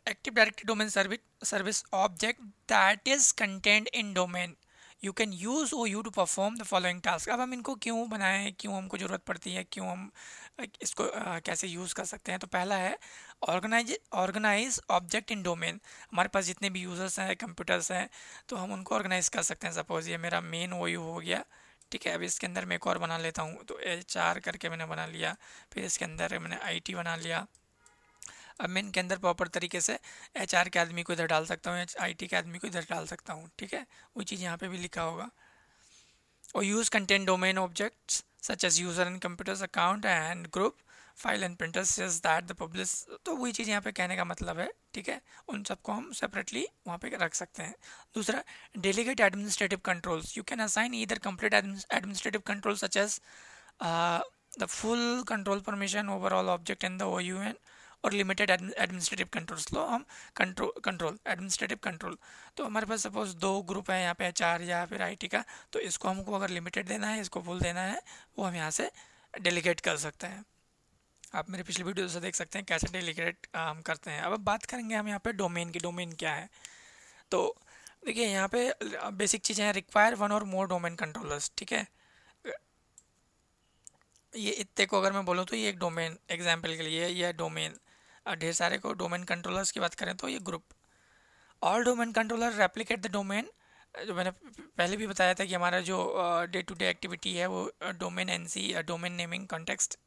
active directed domain service service object that is content in domain you can use O U to perform the following task अब हम इनको क्यों बनाएं क्यों हमको ज़रूरत पड़ती है क्यों हम इसको आ, कैसे यूज़ कर सकते हैं तो पहला है organize organize object in domain हमारे पास जितने भी यूज़र्स हैं कंप्यूटर्स हैं तो हम उनको ऑर्गेनाइज़ कर सकते हैं सपोज़ ये मेरा मेन ओ यू हो गया ठीक है अब इसके अंदर मैं एक और बना लेता हूँ तो एच आर करके मैंने बना लिया फिर इसके अंदर मैंने आई टी बना लिया अब मैं इनके अंदर प्रॉपर तरीके से एच के आदमी को इधर डाल सकता हूँ आई के आदमी को इधर डाल सकता हूँ ठीक है वो चीज़ यहाँ पर भी लिखा होगा और use content domain objects such as user and computers account and group file and printer is that the publish तो वही चीज़ यहाँ पे कहने का मतलब है ठीक है उन सबको हम सेपरेटली वहाँ पे रख सकते हैं दूसरा delegate administrative controls you can assign इधर complete administrative control such as the full control permission over all object in the O U and or limited administrative controls लो हम कंट्रोल कंट्रोल एडमिनिस्ट्रेटिव कंट्रोल तो हमारे पास suppose दो group है यहाँ पे H या फिर आई का तो इसको हमको अगर लिमिटेड देना है इसको फुल देना है वो हम यहाँ से डेलीगेट कर सकते हैं आप मेरे पिछले वीडियो से देख सकते हैं कैसे डेलीगेट हम करते हैं अब अब बात करेंगे हम यहाँ पर डोमेन की डोमेन क्या है तो देखिए यहाँ पे बेसिक चीज़ें हैं require one or more domain controllers ठीक है ये इतने को अगर मैं बोलूँ तो ये एक डोमेन एग्जाम्पल के लिए ये डोमेन ढेर सारे को डोमेन कंट्रोलर्स की बात करें तो ये group all domain controller replicate the domain जो मैंने पहले भी बताया था कि हमारा जो डे टू डे एक्टिविटी है वो domain N C domain naming context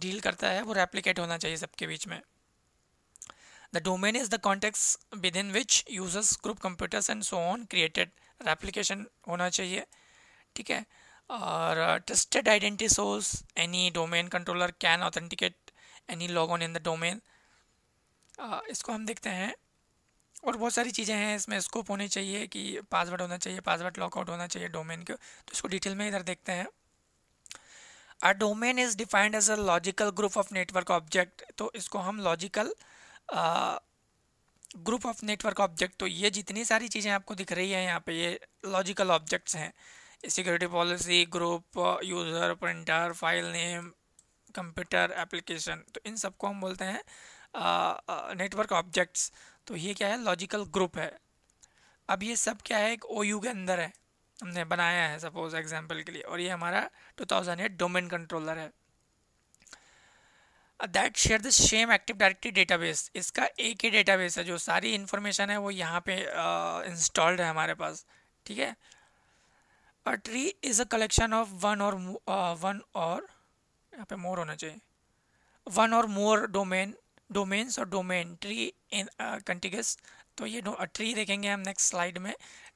deal करता है वो रेप्लिकेट होना चाहिए सबके बीच में the domain is the context within which users group computers and so on created replication होना चाहिए ठीक है और trusted identity source any domain controller can authenticate any log on in the domain इसको हम देखते हैं और बहुत सारी चीज़ें हैं इसमें स्कोप होनी चाहिए कि पासवर्ड होना चाहिए पासवर्ड लॉकआउट होना चाहिए डोमेन के तो इसको डिटेल में इधर देखते हैं a domain is defined as a logical group of network object तो इसको हम logical group of network object तो ये जितनी सारी चीज़ें आपको दिख रही है यहाँ पे ये लॉजिकल ऑब्जेक्ट्स हैं security policy group user printer file name computer application तो इन सबको हम बोलते हैं नेटवर्क ऑब्जेक्ट्स तो ये क्या है लॉजिकल ग्रुप है अब ये सब क्या है एक ओ के अंदर है हमने बनाया है सपोज एग्जाम्पल के लिए और ये हमारा 2008 डोमेन कंट्रोलर है that share the same active directory database इसका एक ही डेटाबेस है जो सारी इंफॉर्मेशन है वो यहाँ पे इंस्टॉल्ड uh, है हमारे पास ठीक है a tree is a collection of one or one or यहाँ पे मोर होना चाहिए one or more domain domains or domain tree in contiguous तो ये ट्री देखेंगे हम नेक्स्ट स्लाइड में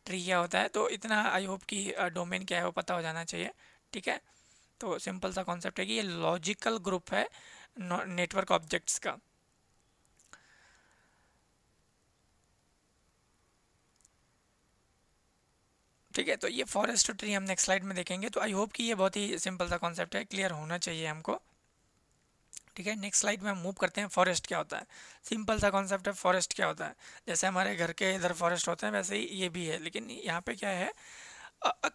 ट्री क्या होता है तो इतना आई होप कि डोमेन uh, क्या है वो पता हो जाना चाहिए ठीक है तो सिंपल सा कॉन्सेप्ट है कि ये लॉजिकल ग्रुप है नेटवर्क ऑब्जेक्ट्स का ठीक है तो ये फॉरेस्ट ट्री हम नेक्स्ट स्लाइड में देखेंगे तो आई होप कि ये बहुत ही सिंपल सा कॉन्सेप्ट है क्लियर होना चाहिए हमको ठीक है नेक्स्ट स्लाइड में हम मूव करते हैं फॉरेस्ट क्या होता है सिंपल सा कॉन्सेप्ट है फॉरेस्ट क्या होता है जैसे हमारे घर के इधर फॉरेस्ट होते हैं वैसे ही ये भी है लेकिन यहाँ पे क्या है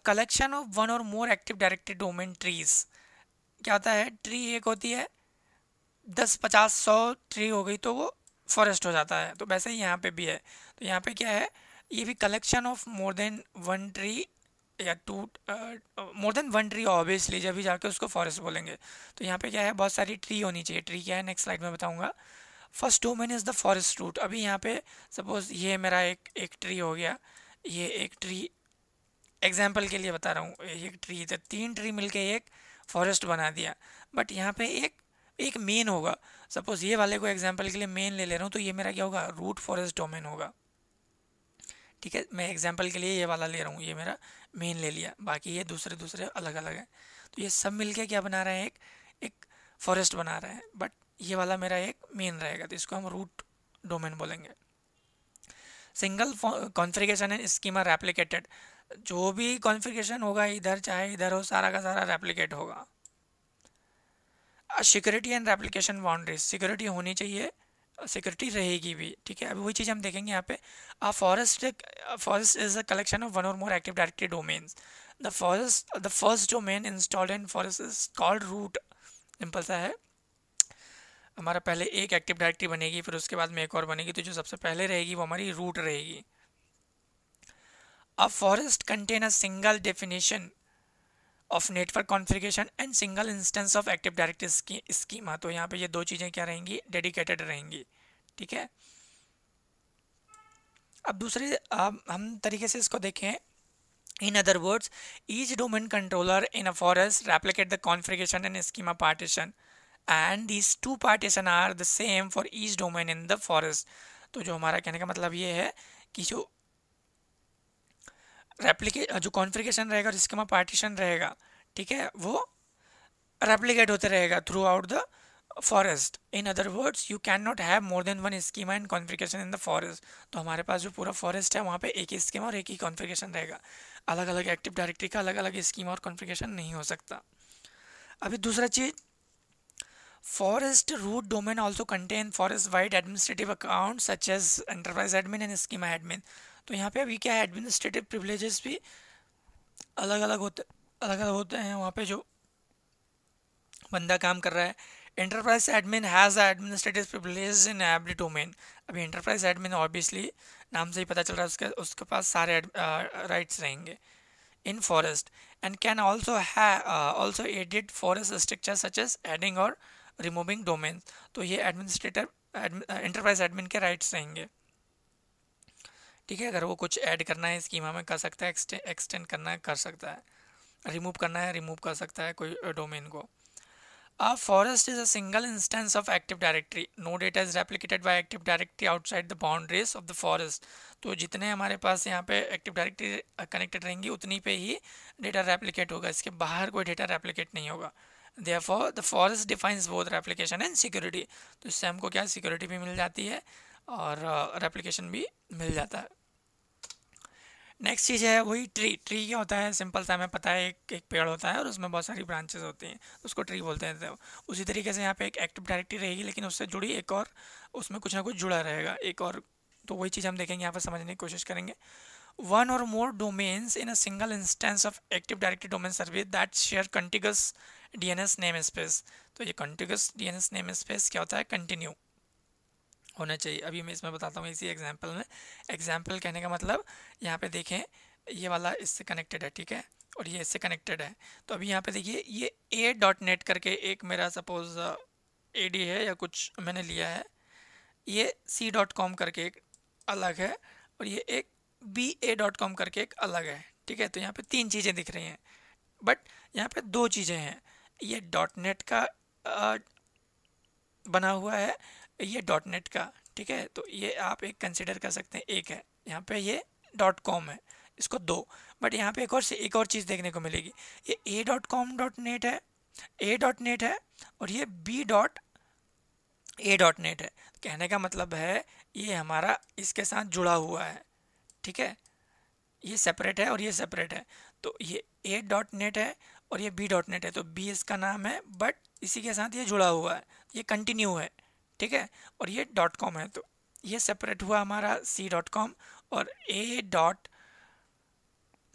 collection of one or more active directed domain trees क्या होता है ट्री एक होती है दस पचास सौ ट्री हो गई तो वो फॉरेस्ट हो जाता है तो वैसे ही यहाँ पे भी है तो यहाँ पे क्या है ये भी collection of more than one tree या two more than one tree obviously जब भी जाके उसको फॉरेस्ट बोलेंगे तो यहाँ पे क्या है बहुत सारी ट्री होनी चाहिए ट्री क्या है नेक्स्ट स्लाइड में बताऊँगा first domain is the forest root अभी यहाँ पे सपोज ये मेरा एक एक ट्री हो गया ये एक ट्री एग्जाम्पल के लिए बता रहा हूँ एक ट्री तो तीन ट्री मिलके एक फॉरेस्ट बना दिया बट यहाँ पे एक एक मेन होगा सपोज ये वाले को एग्जाम्पल के लिए मेन ले ले रहा हूँ तो ये मेरा क्या होगा रूट फॉरेस्ट डोमेन होगा ठीक है मैं एग्जाम्पल के लिए ये वाला ले रहा हूँ ये मेरा मेन ले लिया बाकी ये दूसरे दूसरे अलग अलग हैं तो ये सब मिलके क्या बना रहा है एक एक फॉरेस्ट बना रहा है बट ये वाला मेरा एक मेन रहेगा तो इसको हम रूट डोमेन बोलेंगे single configuration and schema replicated जो भी कॉन्फ़िगरेशन होगा इधर चाहे इधर हो सारा का सारा रेप्लिकेट होगा security and replication boundaries security होनी चाहिए सिक्योरिटी रहेगी भी ठीक है अभी वही चीज़ हम देखेंगे यहाँ पे a forest forest is a collection of one or more active directory domains the forest the first domain installed in forest is called root simple सा है हमारा पहले एक एक्टिव डायरेक्टरी बनेगी फिर उसके बाद में एक और बनेगी तो जो सबसे पहले रहेगी वो हमारी रूट रहेगी a forest contain a single definition of network configuration and single instance of active directory schema तो यहाँ पे ये दो चीज़ें क्या रहेंगी डेडिकेटेड रहेंगी ठीक है अब दूसरे अब हम तरीके से इसको देखें in other words each domain controller in a forest replicate the configuration and schema partition and these two partition are the same for each domain in the forest तो जो हमारा कहने का मतलब ये है कि जो रेप्लिके जो कॉन्फ़िगरेशन रहेगा और स्कीमा पार्टीशन रहेगा ठीक है वो रेप्लीकेट होते रहेगा through the forest in other words you can not have more than one schema and configuration in the forest तो हमारे पास जो पूरा फॉरेस्ट है वहाँ पे एक ही स्कीमा और एक ही कॉन्फ़िगरेशन रहेगा अलग अलग एक्टिव डायरेक्टरी का अलग अलग स्कीमा और कॉन्फ़िगरेशन नहीं हो सकता अभी दूसरा चीज़ forest root domain also contain forest wide administrative account such as enterprise admin and schema admin तो यहाँ पे अभी क्या है एडमिनिस्ट्रेटिव प्रिवलेजेस भी अलग अलग होते अलग अलग होते हैं वहाँ पे जो बंदा काम कर रहा है enterprise admin has administrative privilege in every domain अभी इंटरप्राइज एडमिन ऑब्वियसली नाम से ही पता चल रहा है उसके उसके पास सारे राइट्स रहेंगे in forest and can also है also edit forest structure such as adding or removing domain तो ये एडमिनिस्ट्रेटर इंटरप्राइज एडमिन के राइट्स रहेंगे ठीक है अगर वो कुछ ऐड करना है स्कीमा में कर सकता है एक्सटेंड करना है कर सकता है रिमूव करना है रिमूव कर सकता है कोई डोमेन को a forest is a single instance of active directory no data is replicated by active directory outside the boundaries of the forest तो जितने हमारे पास यहाँ पे एक्टिव डायरेक्टरी कनेक्टेड रहेंगी उतनी पे ही डेटा रेप्लीकेट होगा इसके बाहर कोई डेटा रेप्लीकेट नहीं होगा for the forest defines both replication and security तो इससे हमको क्या सिक्योरिटी भी मिल जाती है और रेप्लिकेशन भी मिल जाता है नेक्स्ट चीज़ है वही ट्री ट्री क्या होता है सिंपल सा हमें पता है एक एक पेड़ होता है और उसमें बहुत सारी ब्रांचेस होती हैं उसको ट्री बोलते हैं तो उसी तरीके से यहाँ पे एक एक्टिव डायरेक्टरी रहेगी लेकिन उससे जुड़ी एक और उसमें कुछ ना कुछ जुड़ा रहेगा एक और तो वही चीज़ हम देखेंगे यहाँ पर समझने की कोशिश करेंगे one or more domains in a single instance of active directory domain service that share contiguous D name space तो ये कंटिगस डी नेम स्पेस क्या होता है कंटिन्यू होना चाहिए अभी मैं इसमें बताता हूँ इसी एग्जाम्पल में एग्जाम्पल कहने का मतलब यहाँ पे देखें ये वाला इससे कनेक्टेड है ठीक है और ये इससे कनेक्टेड है तो अभी यहाँ पे देखिए ये ए डॉट नेट करके एक मेरा सपोज ए डी है या कुछ मैंने लिया है ये सी डॉट कॉम करके एक अलग है और ये एक बी ए डॉट कॉम करके एक अलग है ठीक है तो यहाँ पे तीन चीज़ें दिख रही हैं बट यहाँ पे दो चीज़ें हैं ये डॉट नेट का आ, uh, बना हुआ है ये डॉट नेट का ठीक है तो ये आप एक कंसिडर कर सकते हैं एक है यहाँ पे ये डॉट कॉम है इसको दो बट यहाँ पे एक और से एक और चीज़ देखने को मिलेगी ये A dot com dot net है ए डॉट नेट है और ये B dot A dot net है कहने का मतलब है ये हमारा इसके साथ जुड़ा हुआ है ठीक है ये सेपरेट है और ये सेपरेट है तो ये ए डॉट नेट है और ये बी डॉट नेट है तो बी इसका नाम है बट इसी के साथ ये जुड़ा हुआ है ये कंटिन्यू है ठीक है और ये डॉट कॉम है तो ये सेपरेट हुआ हमारा सी डॉट कॉम और ए डॉट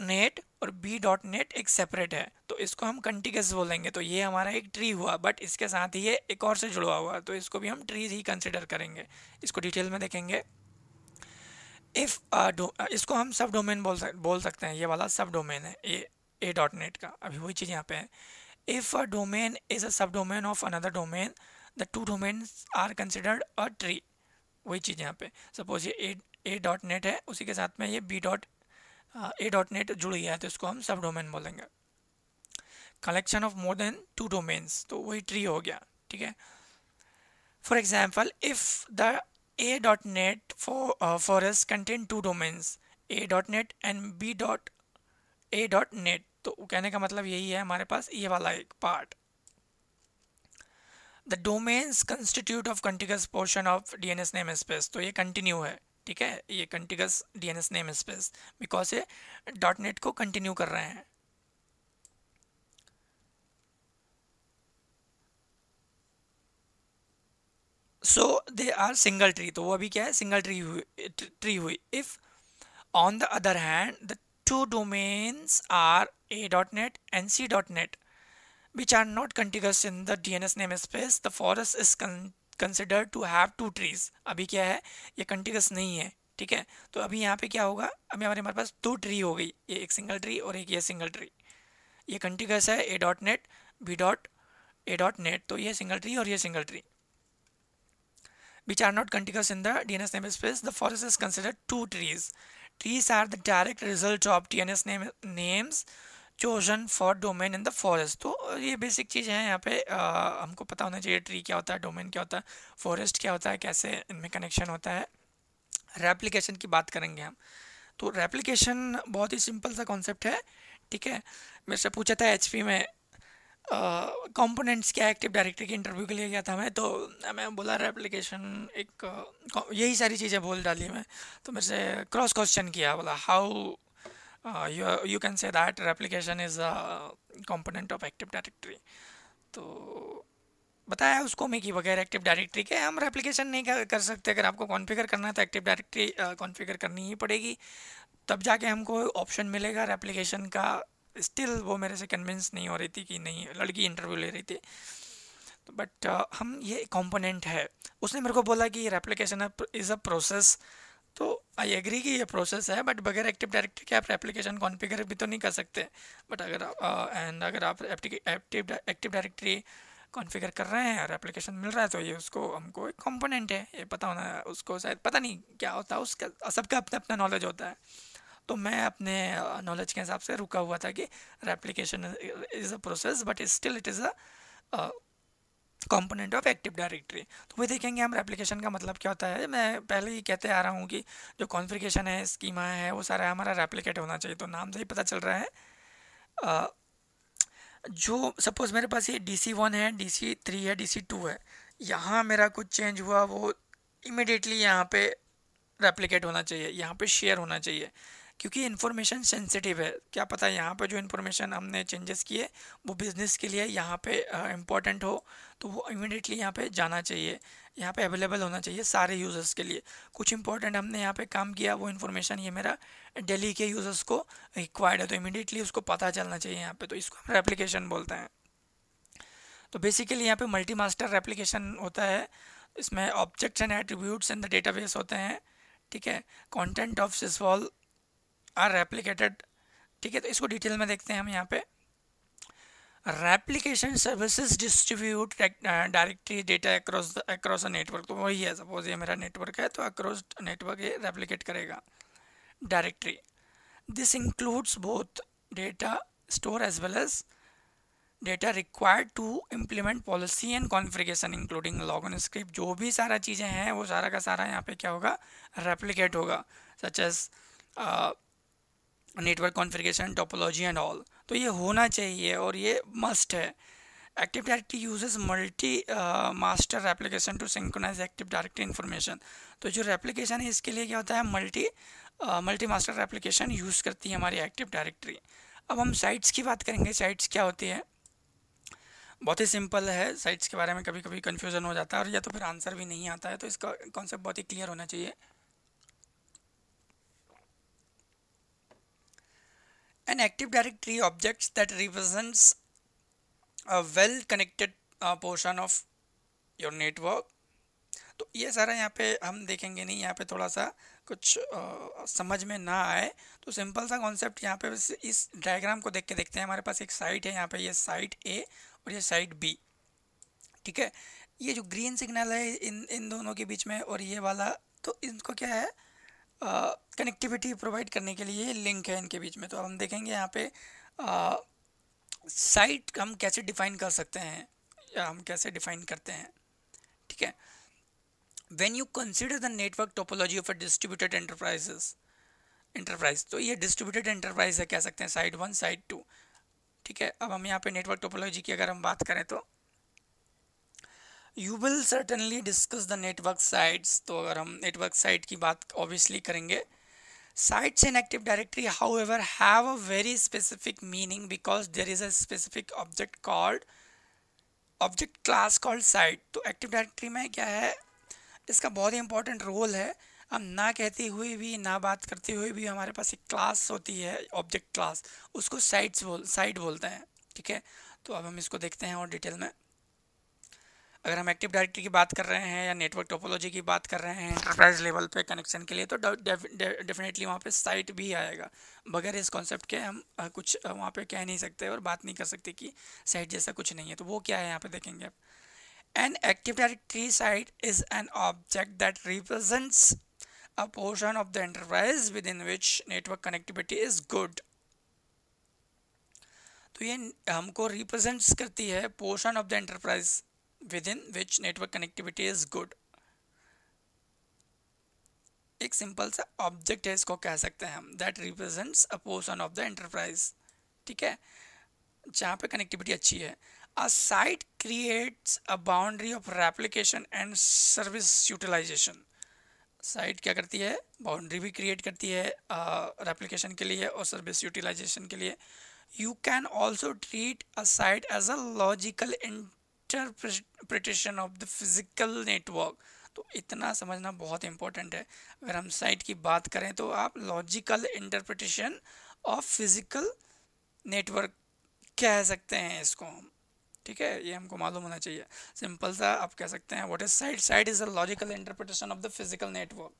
नेट और बी डॉट नेट एक सेपरेट है तो इसको हम कंटिगस बोलेंगे तो ये हमारा एक ट्री हुआ बट इसके साथ ही ये एक और से जुड़वा हुआ तो इसको भी हम ट्रीज ही कंसिडर करेंगे इसको डिटेल में देखेंगे इफ़ uh, uh, इसको हम सब डोमेन बोल सक बोल सकते हैं ये वाला सब डोमेन है ए ए डॉट नेट का अभी वही चीज़ यहाँ पे है if a domain is a subdomain of another domain the two domains are considered a tree वही चीज़ यहाँ पे सपोज ये ए डॉट नेट है उसी के साथ में ये B dot A dot net जुड़ गया है तो इसको हम सब डोमेन बोलेंगे collection of more than two domains तो वही ट्री हो गया ठीक है for example if the A dot net for contain two domains A dot net and B dot A dot net तो कहने का मतलब यही है हमारे पास ये वाला एक part the domains constitute of contiguous portion of DNS name space तो ये कंटिन्यू है ठीक है ये contiguous DNS name space because ये डॉट नेट को कंटिन्यू कर रहे हैं so they are single tree तो वो अभी क्या है सिंगल ट्री हुई ट्री हुई if on the other hand the two domains are A dot net and C dot net which are not contiguous in the DNS namespace, the forest is con considered to have two trees. अभी क्या है ये contiguous नहीं है ठीक है तो अभी यहाँ पे क्या होगा अभी हमारे हमारे पास दो ट्री हो गई ये एक सिंगल ट्री और एक ये सिंगल ट्री ये कंटिगस है A dot net B dot A dot net तो ये सिंगल ट्री और ये single tree which are not contiguous in the DNS namespace, the forest is considered two trees. Trees are the direct result of DNS name names chosen for domain in the forest तो ये basic चीज़ें हैं यहाँ पे आ, हमको पता होना चाहिए ट्री क्या होता है डोमेन क्या होता है फॉरेस्ट क्या होता है कैसे इनमें कनेक्शन होता है रेप्लिकेशन की बात करेंगे हम तो रेप्लिकेशन बहुत ही सिंपल सा कॉन्सेप्ट है ठीक है मेरे से पूछा था एच में कंपोनेंट्स uh, क्या एक्टिव डायरेक्टर के इंटरव्यू के लिए गया था मैं तो मैं बोला रेप्लिकेशन एक uh, यही सारी चीज़ें बोल डाली मैं तो मेरे से क्रॉस क्वेश्चन किया बोला how Uh, you, uh, you can say that replication is a component of active directory तो बताया उसको मैं कि बगैर एक्टिव डायरेक्टरी के हम रेप्लिकेशन नहीं कर, कर सकते अगर आपको कॉन्फ़िगर करना है तो एक्टिव डायरेक्टरी कॉन्फ़िगर करनी ही पड़ेगी तब जाके हमको ऑप्शन मिलेगा रेप्लिकेशन का स्टिल वो मेरे से कन्विंस नहीं हो रही थी कि नहीं लड़की इंटरव्यू ले रही थी तो बट uh, हम ये कंपोनेंट है उसने मेरे को बोला कि रेप्लिकेशन इज़ अ प्रोसेस तो आई एग्री कि ये प्रोसेस है बट बगैर एक्टिव डायरेक्टरी के आप एप्लीकेशन कॉन्फ़िगर भी तो नहीं कर सकते बट अगर एंड अगर आप एक्टिव एक्टिव डायरेक्टरी कॉन्फ़िगर कर रहे हैं और एप्लीकेशन मिल रहा है तो ये उसको हमको एक कंपोनेंट है ये पता होना है उसको शायद पता नहीं क्या होता है उसका सबका अपना अपना नॉलेज होता है तो मैं अपने नॉलेज के हिसाब से रुका हुआ था कि application is a process but still it is a component of active directory तो वो देखेंगे हम रेप्लीकेशन का मतलब क्या होता है मैं पहले ही कहते आ रहा हूँ कि जो कॉन्फ़िगरेशन है स्कीमा है वो सारा हमारा रेप्लीकेट होना चाहिए तो नाम से ही पता चल रहा है आ, जो सपोज़ मेरे पास ये डी सी वन है डी सी थ्री है डी सी टू है यहाँ मेरा कुछ चेंज हुआ वो इमिडिएटली यहाँ पे रेप्लीकेट होना चाहिए यहाँ पे शेयर होना चाहिए क्योंकि इन्फॉर्मेशन सेंसिटिव है क्या पता है यहाँ पर जो इन्फॉर्मेशन हमने चेंजेस किए वो बिज़नेस के लिए यहाँ पे इम्पॉर्टेंट हो तो वो इमिडिएटली यहाँ पे जाना चाहिए यहाँ पे अवेलेबल होना चाहिए सारे यूज़र्स के लिए कुछ इंपॉर्टेंट हमने यहाँ पे काम किया वो इन्फॉर्मेशन ये मेरा डेली के यूज़र्स को रिक्वायर्ड है तो इमिडिएटली उसको पता चलना चाहिए यहाँ पर तो इसको हम रेप्लीकेशन बोलते हैं तो बेसिकली यहाँ पर मल्टी मास्टर एप्लीकेशन होता है इसमें objects and attributes and the database होते हैं ठीक है content of sysvol are replicated ठीक है तो इसको डिटेल में देखते हैं हम यहाँ पे replication services distribute directly data across across a network तो वही है सपोज ये मेरा नेटवर्क है तो अक्रॉस नेटवर्क ये रेप्लीकेट करेगा directory this includes both data store as well as data required to implement policy and configuration including log on script जो भी सारा चीज़ें हैं वो सारा का सारा यहाँ पे क्या होगा रेप्लीकेट होगा such as network configuration topology and all तो ये होना चाहिए और ये मस्ट है active directory uses multi master application to synchronize active directory information तो जो रेप्लीकेशन है इसके लिए क्या होता है multi multi master application use करती है हमारी एक्टिव डायरेक्टरी अब हम साइट्स की बात करेंगे साइट्स क्या होती है बहुत ही सिंपल है साइट्स के बारे में कभी कभी कन्फ्यूज़न हो जाता है और या तो फिर आंसर भी नहीं आता है तो इसका कॉन्सेप्ट बहुत ही क्लियर होना चाहिए an Active Directory objects that represents a well connected uh, portion of your network तो ये सारा यहाँ पे हम देखेंगे नहीं यहाँ पे थोड़ा सा कुछ uh, समझ में ना आए तो सिंपल सा कॉन्सेप्ट यहाँ पे इस डायग्राम को देख के देखते हैं हमारे पास एक साइट है यहाँ पे ये साइट ए और ये साइट बी ठीक है ये जो ग्रीन सिग्नल है इन इन दोनों के बीच में और ये वाला तो इनको क्या है कनेक्टिविटी प्रोवाइड करने के लिए लिंक है इनके बीच में तो हम देखेंगे यहाँ पे साइट हम कैसे डिफाइन कर सकते हैं या हम कैसे डिफाइन करते हैं ठीक है when you consider the network topology of a distributed enterprises enterprise तो ये डिस्ट्रीब्यूटेड एंटरप्राइज है कह सकते हैं साइड वन साइड टू ठीक है अब हम यहाँ पे नेटवर्क टोपोलॉजी की अगर हम बात करें तो you will certainly discuss the network sites तो अगर हम नेटवर्क साइट की बात ऑब्वियसली करेंगे sites active directory however have a very specific meaning because there is a specific object called object class called site तो active directory में क्या है इसका बहुत ही इंपॉर्टेंट रोल है हम ना कहते हुए भी ना बात करते हुए भी हमारे पास एक क्लास होती है ऑब्जेक्ट क्लास उसको साइट्स बोल साइट बोलते हैं ठीक है तो अब हम इसको देखते हैं और डिटेल में अगर हम एक्टिव डायरेक्टरी की बात कर रहे हैं या नेटवर्क टोपोलॉजी की बात कर रहे हैं इंटरप्राइज लेवल पे कनेक्शन के लिए तो डेफिनेटली वहाँ पे साइट भी आएगा बगैर इस कॉन्सेप्ट के हम कुछ वहाँ पे कह नहीं सकते और बात नहीं कर सकते कि साइट जैसा कुछ नहीं है तो वो क्या है यहाँ पे देखेंगे आप active directory site is an object that represents a portion of the enterprise within which network connectivity is good तो ये हमको रिप्रेजेंट्स करती है portion of the enterprise within which network connectivity is good एक simple सा object है इसको कह सकते हैं हम that represents a portion of the enterprise ठीक है जहाँ पे कनेक्टिविटी अच्छी है a site creates a boundary of replication and service utilization site क्या करती है बाउंड्री भी क्रिएट करती है रेप्लिकेशन के लिए और सर्विस यूटिलाइजेशन के लिए you can also treat a site as a logical interpretation of the physical network तो इतना समझना बहुत इंपॉर्टेंट है अगर हम साइट की बात करें तो आप logical interpretation of physical network कह सकते हैं इसको हम ठीक है ये हमको मालूम होना चाहिए सिंपल सा आप कह सकते हैं what is site site is a logical interpretation of the physical network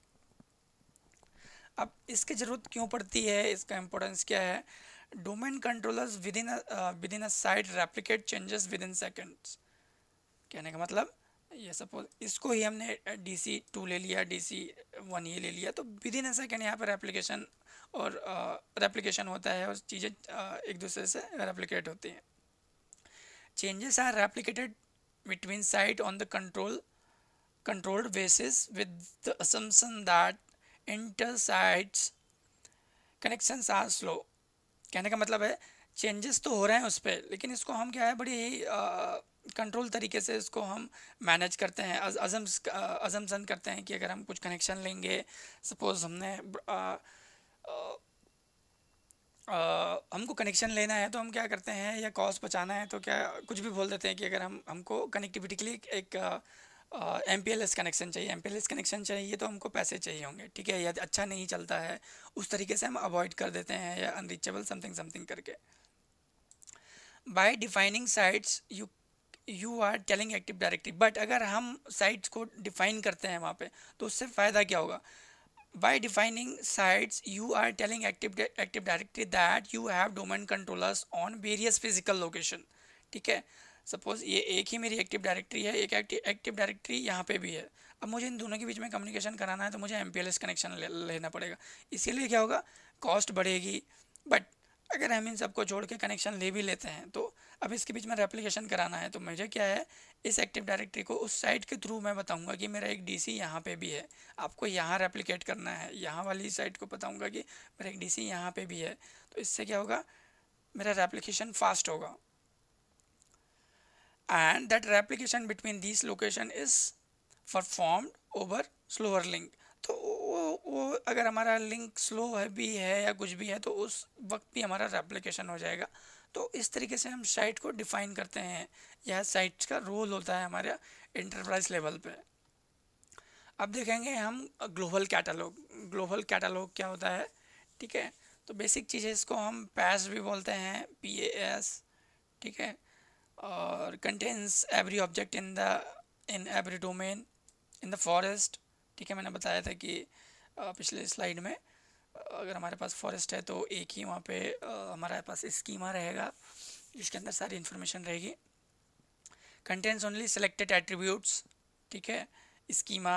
अब इसकी ज़रूरत क्यों पड़ती है इसका इंपॉर्टेंस क्या है domain controllers within within a site replicate changes within seconds कहने का मतलब ये सपोज इसको ही हमने डी सी टू ले लिया डी सी वन ये ले लिया तो विद इन ए सेकेंड यहाँ पर एप्लीकेशन और रेप्लीकेशन होता है और चीज़ें एक दूसरे से रेप्लीकेट होती हैं changes are replicated between site on the control controlled basis with the assumption that inter sites connections are slow कहने का मतलब है चेंजेस तो हो रहे हैं उस पर लेकिन इसको हम क्या है बड़ी कंट्रोल तरीके से इसको हम मैनेज करते हैं अजम सन करते हैं कि अगर हम कुछ कनेक्शन लेंगे सपोज़ हमने आ, आ, आ, हमको कनेक्शन लेना है तो हम क्या करते हैं या कॉस्ट बचाना है तो क्या कुछ भी बोल देते हैं कि अगर हम हमको कनेक्टिविटी के लिए एक M P L S connection चाहिए M P L S connection चाहिए तो हमको पैसे चाहिए होंगे ठीक है या अच्छा नहीं चलता है उस तरीके से हम अवॉइड कर देते हैं या अनरीचेबल समथिंग समथिंग करके by defining sites you you are telling active directory but अगर हम साइट्स को डिफाइन करते हैं वहाँ पे तो उससे फ़ायदा क्या होगा by defining sites you are telling active active directory that you have domain controllers on various physical location ठीक है सपोज ये एक ही मेरी एक्टिव डायरेक्टरी है एक एक्टिव डायरेक्टरी यहाँ पे भी है अब मुझे इन दोनों के बीच में कम्युनिकेशन कराना है तो मुझे M P L S connection लेना पड़ेगा इसीलिए क्या होगा कॉस्ट बढ़ेगी बट अगर हम इन सबको जोड़ के कनेक्शन ले भी लेते हैं तो अब इसके बीच में रेप्लीकेशन कराना है तो मुझे क्या है इस एक्टिव डायरेक्टरी को उस साइट के थ्रू मैं बताऊंगा कि मेरा एक डीसी सी यहाँ पर भी है आपको यहाँ रेप्लीकेट करना है यहाँ वाली साइट को बताऊंगा कि मेरा एक डी सी यहाँ भी है तो इससे क्या होगा मेरा रेप्लीकेशन फास्ट होगा and that replication between this location is performed over slower link तो वो वो अगर हमारा लिंक स्लो है भी है या कुछ भी है तो उस वक्त भी हमारा रेप्लिकेशन हो जाएगा तो इस तरीके से हम साइट को डिफाइन करते हैं यह साइट का रोल होता है हमारे इंटरप्राइज लेवल पे अब देखेंगे हम ग्लोबल कैटलॉग ग्लोबल कैटलॉग क्या होता है ठीक है तो बेसिक चीज़ है इसको हम पैस भी बोलते हैं पी ए एस ठीक है और contains every object in the in every domain in the forest ठीक है मैंने बताया था कि पिछले स्लाइड में अगर हमारे पास फॉरेस्ट है तो एक ही वहाँ पे हमारे पास स्कीमा रहेगा जिसके अंदर सारी इन्फॉर्मेशन रहेगी कंटेंट्स ओनली सिलेक्टेड एट्रीब्यूट्स ठीक है schema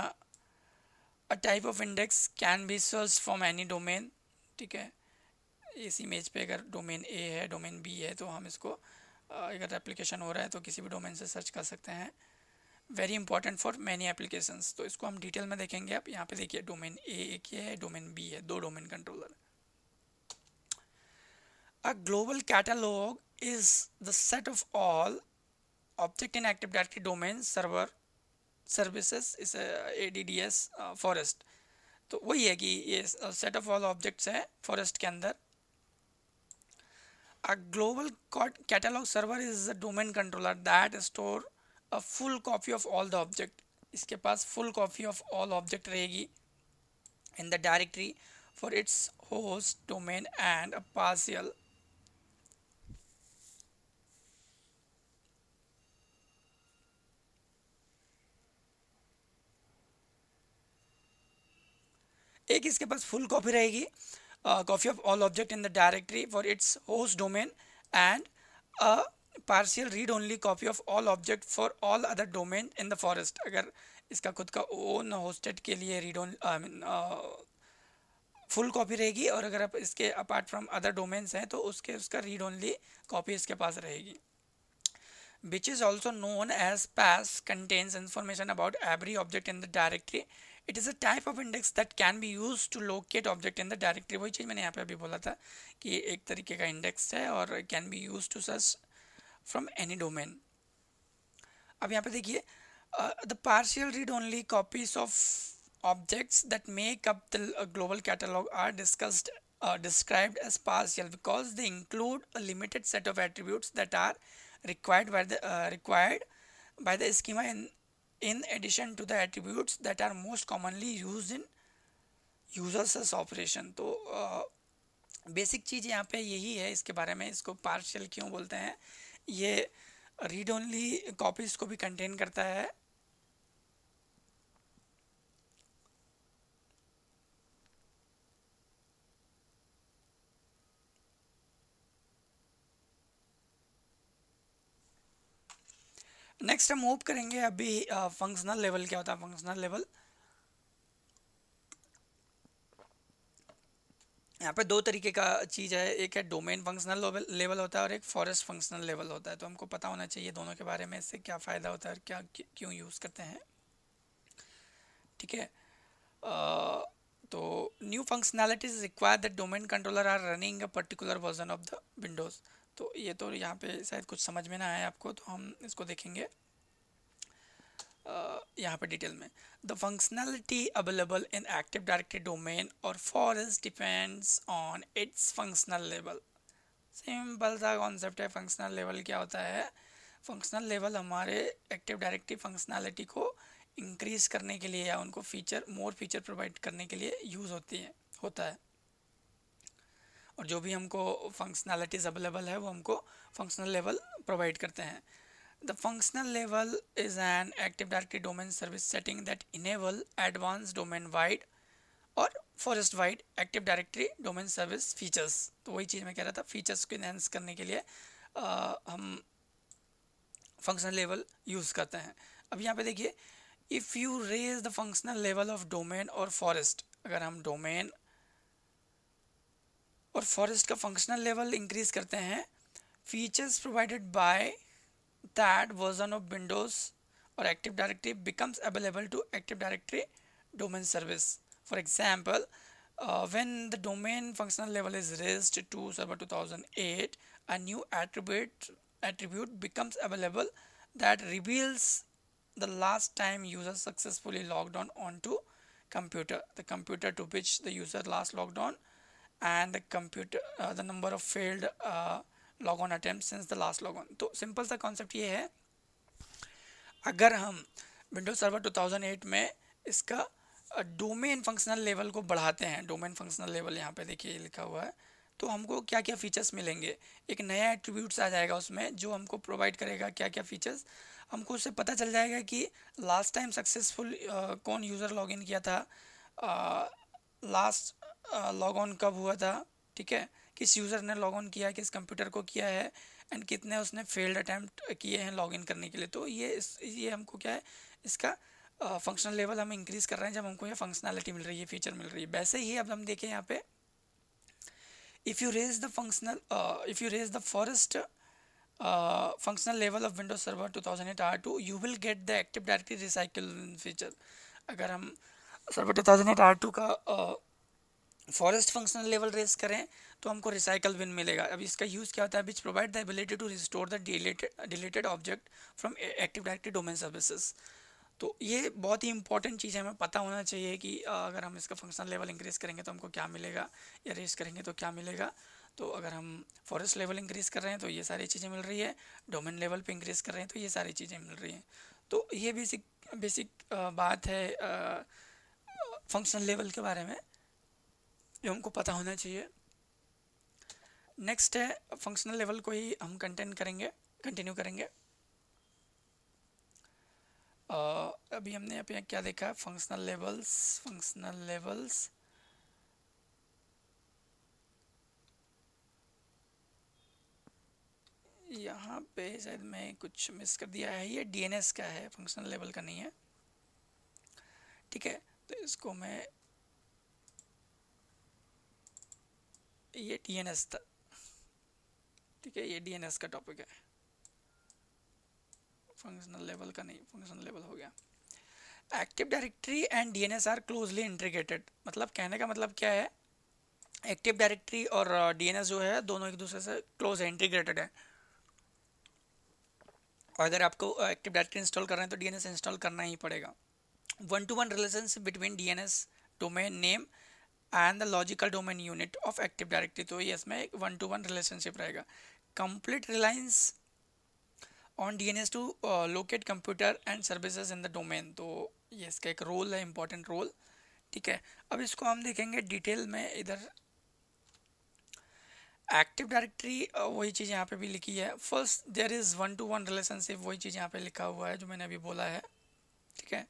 a type of index can be search from any domain ठीक है इस इमेज पे अगर डोमेन ए है डोमेन बी है तो हम इसको अगर एप्लीकेशन हो रहा है तो किसी भी डोमेन से सर्च कर सकते हैं very important for many applications तो इसको हम डिटेल में देखेंगे आप यहाँ पे देखिए डोमेन ए एक ये है डोमेन बी है दो domain controller a global catalog is the set of all object in active directory domain server services इस A D D S forest तो वही है कि ये सेट ऑफ ऑल ऑब्जेक्ट्स है फॉरेस्ट के अंदर a global catalog server is a domain controller that store a full copy of all the object इसके पास full copy of all object रहेगी in the directory for its host domain and a partial एक इसके पास full copy रहेगी copy of all object in the directory for its host domain and partial read only copy of all object for all other domain in the forest अगर इसका खुद का own hosted के लिए read own I mean full copy रहेगी और अगर आप इसके अपार्ट फ्रॉम अदर डोमेन्स हैं तो उसके उसका रीड ओनली कॉपी इसके पास रहेगी which is also known as PAS contains information about every object in the directory it is a type of index that can be use to locate object in the directory वही चीज़ मैंने यहाँ पे अभी बोला था कि एक तरीके का इंडेक्स है और can be use to search from any domain अब यहाँ पे देखिए the partial read only copies of objects that make up the global catalog are discussed described as partial because they include limited set of attributes that are required by the required by the schema in in addition to the attributes that are most commonly use in users operation तो basic uh, चीज़ यहाँ पे यही है इसके बारे में इसको पार्शियल क्यों बोलते हैं ये रीड ओनली कॉपीज़ को भी कंटेन करता है नेक्स्ट हम मूव करेंगे अभी फंक्शनल लेवल क्या होता है फंक्शनल लेवल यहाँ पर दो तरीके का चीज़ है एक है डोमेन फंक्शनल लेवल होता है और एक फॉरेस्ट फंक्शनल लेवल होता है तो हमको पता होना चाहिए दोनों के बारे में इससे क्या फ़ायदा होता है और क्या क्यों यूज़ करते हैं ठीक है तो new functionalities require that domain controller are running a particular version of the Windows तो ये तो यहाँ पे शायद कुछ समझ में ना आए आपको तो हम इसको देखेंगे यहाँ पर डिटेल में the functionality available in active directory domain और forest depends on its functional level simple सा कॉन्सेप्ट है फंक्शनल लेवल क्या होता है फंक्शनल लेवल हमारे एक्टिव डायरेक्टरी फंक्शनैलिटी को इंक्रीज करने के लिए या उनको फीचर मोर फीचर प्रोवाइड करने के लिए यूज़ होती है होता है और जो भी हमको फंक्शनैलिटीज़ अवेलेबल है वो हमको फंक्शनल लेवल प्रोवाइड करते हैं The functional level is an Active Directory domain service setting that enable advanced domain-wide और forest wide active directory domain service features तो वही चीज़ मैं कह रहा था फीचर्स को इनहेंस करने के लिए आ, हम फंक्शनल लेवल यूज़ करते हैं अब यहाँ पे देखिए if you raise the functional level of domain और फॉरेस्ट अगर हम डोमेन और फॉरेस्ट का फंक्शनल लेवल इंक्रीज करते हैं features provided by that version of Windows or Active Directory becomes available to Active Directory domain service. For example, uh, when the domain functional level is raised to server 2008, a new attribute attribute becomes available that reveals the last time user successfully logged on onto computer, the computer to which the user last logged on, and the computer uh, the number of failed uh, log on attempt since the last log on तो simple सा concept ये है अगर हम Windows Server 2008 में इसका domain functional level को बढ़ाते हैं डोमेन फंक्शनल लेवल यहाँ पे देखिए लिखा हुआ है तो हमको क्या क्या फीचर्स मिलेंगे एक नया एट्रीब्यूट्स आ जाएगा उसमें जो हमको प्रोवाइड करेगा क्या क्या फीचर्स हमको उससे पता चल जाएगा कि लास्ट टाइम सक्सेसफुल कौन यूज़र इन किया था लास्ट लॉग ऑन कब हुआ था ठीक है किस यूज़र ने लॉग ऑन किया है किस कंप्यूटर को किया है एंड कितने उसने फेल्ड अटैम्प्ट किए हैं लॉग इन करने के लिए तो ये इस ये हमको क्या है इसका फंक्शनल लेवल हम इंक्रीज़ कर रहे हैं जब हमको ये फंक्शनैलिटी मिल रही है फीचर मिल रही है वैसे ही अब हम देखें यहाँ पे if you raise the functional if you raise the forest functional level of Windows server two thousand eight R two you will get the active directory recycle feature अगर हम server two thousand eight R two का forest functional level race करें तो हमको recycle bin मिलेगा अब इसका use क्या होता है which provide the ability to restore the deleted deleted object from active directive domain services तो ये बहुत ही इंपॉर्टेंट चीज़ है हमें पता होना चाहिए कि अगर हम इसका फंक्शन लेवल इंक्रीज़ करेंगे तो हमको क्या मिलेगा या रेस करेंगे तो क्या मिलेगा तो अगर हम फॉरेस्ट लेवल इंक्रीज़ कर रहे हैं तो ये सारी चीज़ें मिल रही है डोमेन लेवल पे इंक्रीज़ कर रहे हैं तो ये सारी चीज़ें मिल रही हैं तो ये बेसिक बेसिक बात है फंक्शन लेवल के बारे में जो हमको पता होना चाहिए नेक्स्ट है फंक्शनल लेवल को ही हम कंटेंट करेंगे कंटिन्यू करेंगे Uh, अभी हमने यहाँ पे क्या देखा फंक्शनल लेवल्स फंक्शनल लेवल्स यहाँ पे शायद मैं कुछ मिस कर दिया है ये डीएनएस का है फंक्शनल लेवल का नहीं है ठीक है तो इसको मैं ये डीएनएस था ठीक है ये डीएनएस का टॉपिक है फंक्शनल लेवल का नहीं फंक्शनल लेवल हो गया active directory and DNS are closely integrated मतलब कहने का मतलब क्या है एक्टिव डायरेक्टरी और डीएनएस uh, जो है दोनों एक दूसरे से क्लोज है इंटीग्रेटेड है और अगर आपको एक्टिव डायरेक्टरी इंस्टॉल करना है तो डीएनएस इंस्टॉल करना ही पड़ेगा one to one relationship between DNS domain name and the logical domain unit of active directory तो ये इसमें एक वन टू वन रिलेशनशिप रहेगा complete reliance on DNS to uh, locate computer and services in the domain. तो ये इसका एक role है important role. ठीक है अब इसको हम देखेंगे detail में इधर एक्टिव डायरेक्टरी वही चीज़ यहाँ पे भी लिखी है first there is one to one relationship वही चीज़ यहाँ पे लिखा हुआ है जो मैंने अभी बोला है ठीक है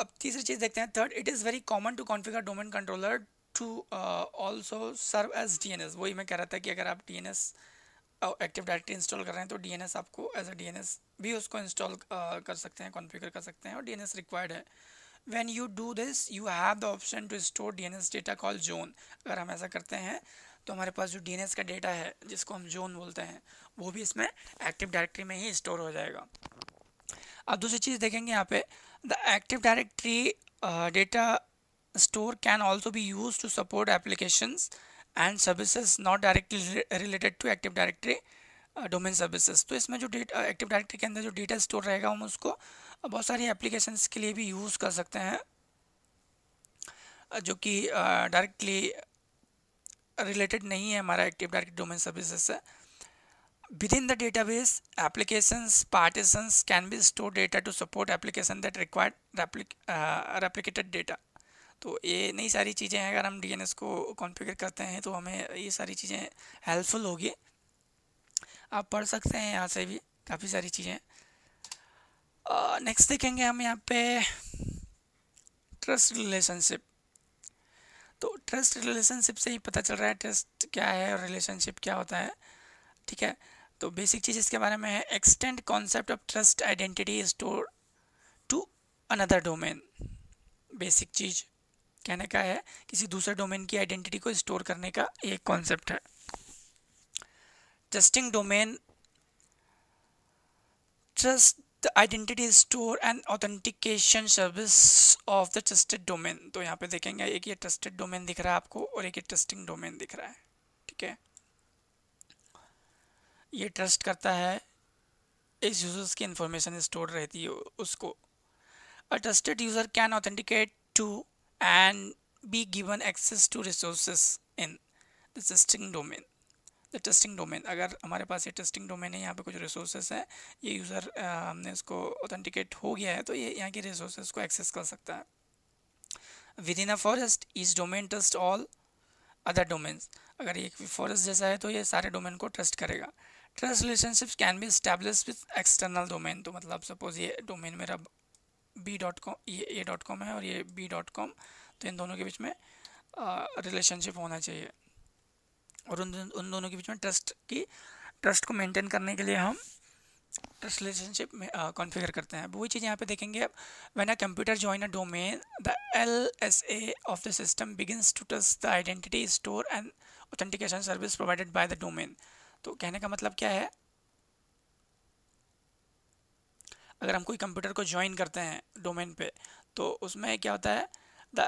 अब तीसरी चीज़ देखते हैं third it is very common to configure domain controller to also serve as D N S वही मैं कह रहा था कि अगर आप D N S active directory install कर रहे हैं तो डी एन एस आपको as a D N S भी उसको इंस्टॉल uh, कर सकते हैं कॉन्फ़िगर कर सकते हैं और डी एन एस रिक्वायर्ड है when you do this you have the option to store D N S data call zone अगर हम ऐसा करते हैं तो हमारे पास जो डी एन एस का डेटा है जिसको हम जोन बोलते हैं वो भी इसमें एक्टिव डायरेक्ट्री में ही स्टोर हो जाएगा अब दूसरी चीज़ देखेंगे यहाँ पे the active directory data store can also be used to support applications and services not directly related to Active Directory domain uh, services तो इसमें जो डेटा एक्टिव डायरेक्टरी के अंदर जो डेटा स्टोर रहेगा हम उसको uh, बहुत सारी एप्लीकेशंस के लिए भी यूज़ कर सकते हैं uh, जो कि डायरेक्टली रिलेटेड नहीं है हमारा एक्टिव डायरेक्टरी डोमेन सर्विसेज से within the database applications partitions can be store data to support application that required replicated data तो ये नई सारी चीज़ें हैं अगर हम डी को कॉन्फ़िगर करते हैं तो हमें ये सारी चीज़ें हेल्पफुल होगी आप पढ़ सकते हैं यहाँ से भी काफ़ी सारी चीज़ें नेक्स्ट देखेंगे हम यहाँ पे ट्रस्ट रिलेशनशिप तो ट्रस्ट रिलेशनशिप से ही पता चल रहा है ट्रस्ट क्या है और रिलेशनशिप क्या होता है ठीक है तो बेसिक चीज़ इसके बारे में है extend concept of trust identity store to another domain basic चीज़ कहने का है किसी दूसरे डोमेन की आइडेंटिटी को स्टोर करने का एक कॉन्सेप्ट है trusting domain trust the identity store and authentication service of the trusted domain तो यहाँ पे देखेंगे एक ये ट्रस्टेड डोमेन दिख रहा है आपको और एक ये ट्रस्टिंग डोमेन दिख रहा है ठीक है ये ट्रस्ट करता है इस यूजर्स की इंफॉर्मेशन स्टोर रहती है उसको a trusted user can authenticate to and be given access to resources in the testing domain the testing domain अगर हमारे पास ये टेस्टिंग डोमेन है यहाँ पे कुछ रिसोर्सेज हैं ये यूज़र हमने इसको ऑथेंटिकेट हो गया है तो ये यहाँ के रिसोर्सेज को एक्सेस कर सकता है within a forest each domain test all other domains अगर ये फॉरेस्ट जैसा है तो ये सारे डोमेन को ट्रस्ट करेगा ट्रस्ट रिलेशनशिप कैन भी स्टैब्लिश विथ एक्सटर्नल डोमेन तो मतलब सपोज ये डोमेन मेरा बी डॉट कॉम ये ए डॉट कॉम है और ये बी डॉट कॉम तो इन दोनों के बीच में रिलेशनशिप होना चाहिए और उन उन दोनों के बीच में ट्रस्ट की ट्रस्ट को मेंटेन करने के लिए हम ट्रस्ट रिलेशनशिप में कॉन्फ़िगर करते हैं वही चीज़ यहाँ पे देखेंगे अब when a computer join a domain the L S A of the system begins to trust the identity store and authentication service provided by the domain तो कहने का मतलब क्या है अगर हम कोई कंप्यूटर को ज्वाइन करते हैं डोमेन पे तो उसमें क्या होता है the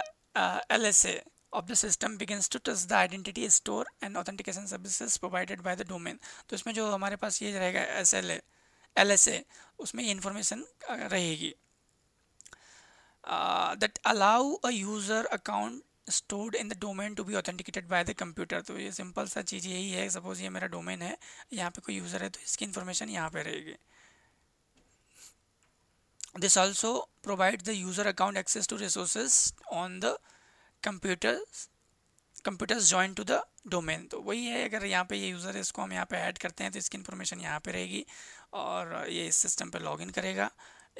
L S A of the system begins to touch the identity store and authentication services provided by the domain तो इसमें जो हमारे पास ये रहेगा S L A L S A उसमें ये uh, रहेगी that allow a user account stored in the domain to be authenticated by the computer तो ये सिंपल सा चीज़ यही है सपोज ये मेरा डोमेन है यहाँ पे कोई यूज़र है तो इसकी इन्फॉर्मेशन यहाँ पे रहेगी this also provides the user account access to resources on the computers computers join to the domain तो वही है अगर यहाँ पे ये यूज़र है इसको हम यहाँ पे ऐड करते हैं तो इसकी इन्फॉर्मेशन यहाँ पे रहेगी और ये इस सिस्टम पे लॉगिन करेगा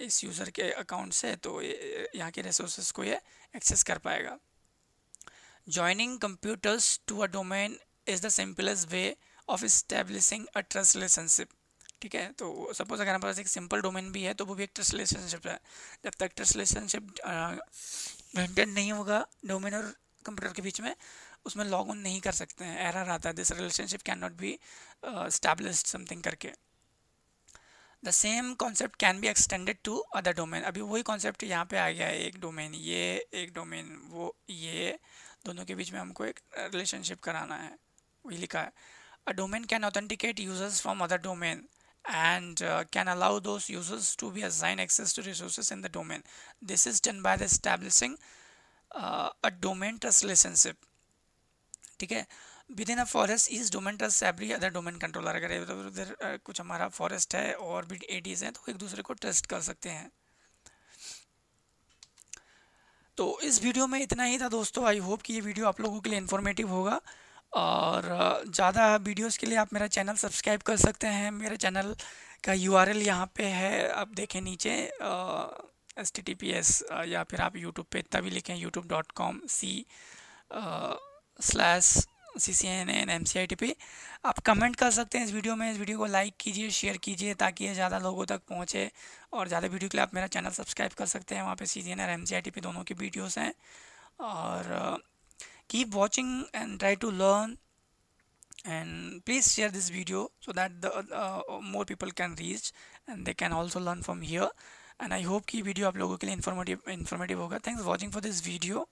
इस यूज़र के अकाउंट से तो यहाँ के रिसोर्स को ये एक्सेस कर पाएगा joining computers to a domain is the simplest way of establishing a trust relationship ठीक है तो सपोज अगर हमारे पास एक सिंपल डोमेन भी है तो वो भी एक ट्रस्ट रिलेशनशिप है जब तक ट्रस्ट रिलेशनशिप मेंटेन नहीं होगा डोमेन और कंप्यूटर के बीच में उसमें लॉग इन नहीं कर सकते हैं एरर आता है this relationship can not be establish something करके the same concept can be extended to other domain अभी वही कॉन्सेप्ट यहाँ पे आ गया है एक डोमेन ये एक डोमेन वो ये दोनों के बीच में हमको एक रिलेशनशिप कराना है वही लिखा है a domain can authenticate users from other domain and uh, can allow those users to be assigned access to resources in the domain. This is done by establishing uh, a domain trust relationship. ठीक है within a forest each domain trust every other domain controller अगर इधर उधर uh, कुछ हमारा forest है और भी एडीज हैं तो एक दूसरे को ट्रस्ट कर सकते हैं तो इस वीडियो में इतना ही था दोस्तों आई होप कि ये वीडियो आप लोगों के लिए इन्फॉर्मेटिव होगा और ज़्यादा वीडियोस के लिए आप मेरा चैनल सब्सक्राइब कर सकते हैं मेरे चैनल का यू आर एल यहाँ पर है आप देखें नीचे S T T P S या फिर आप यूट्यूब पे इतना भी लिखें YouTube dot com C slash C C N N M C I T P आप कमेंट कर सकते हैं इस वीडियो में इस वीडियो को लाइक कीजिए शेयर कीजिए ताकि ये ज़्यादा लोगों तक पहुँचे और ज़्यादा वीडियो के लिए आप मेरा चैनल सब्सक्राइब कर सकते हैं वहाँ पे C C N N M C I T P दोनों की वीडियोज़ हैं और keep watching and try to learn and please share this video so that the uh, more people can reach and they can also learn from here and i hope ki video aap logo ke liye informative informative hoga thanks for watching for this video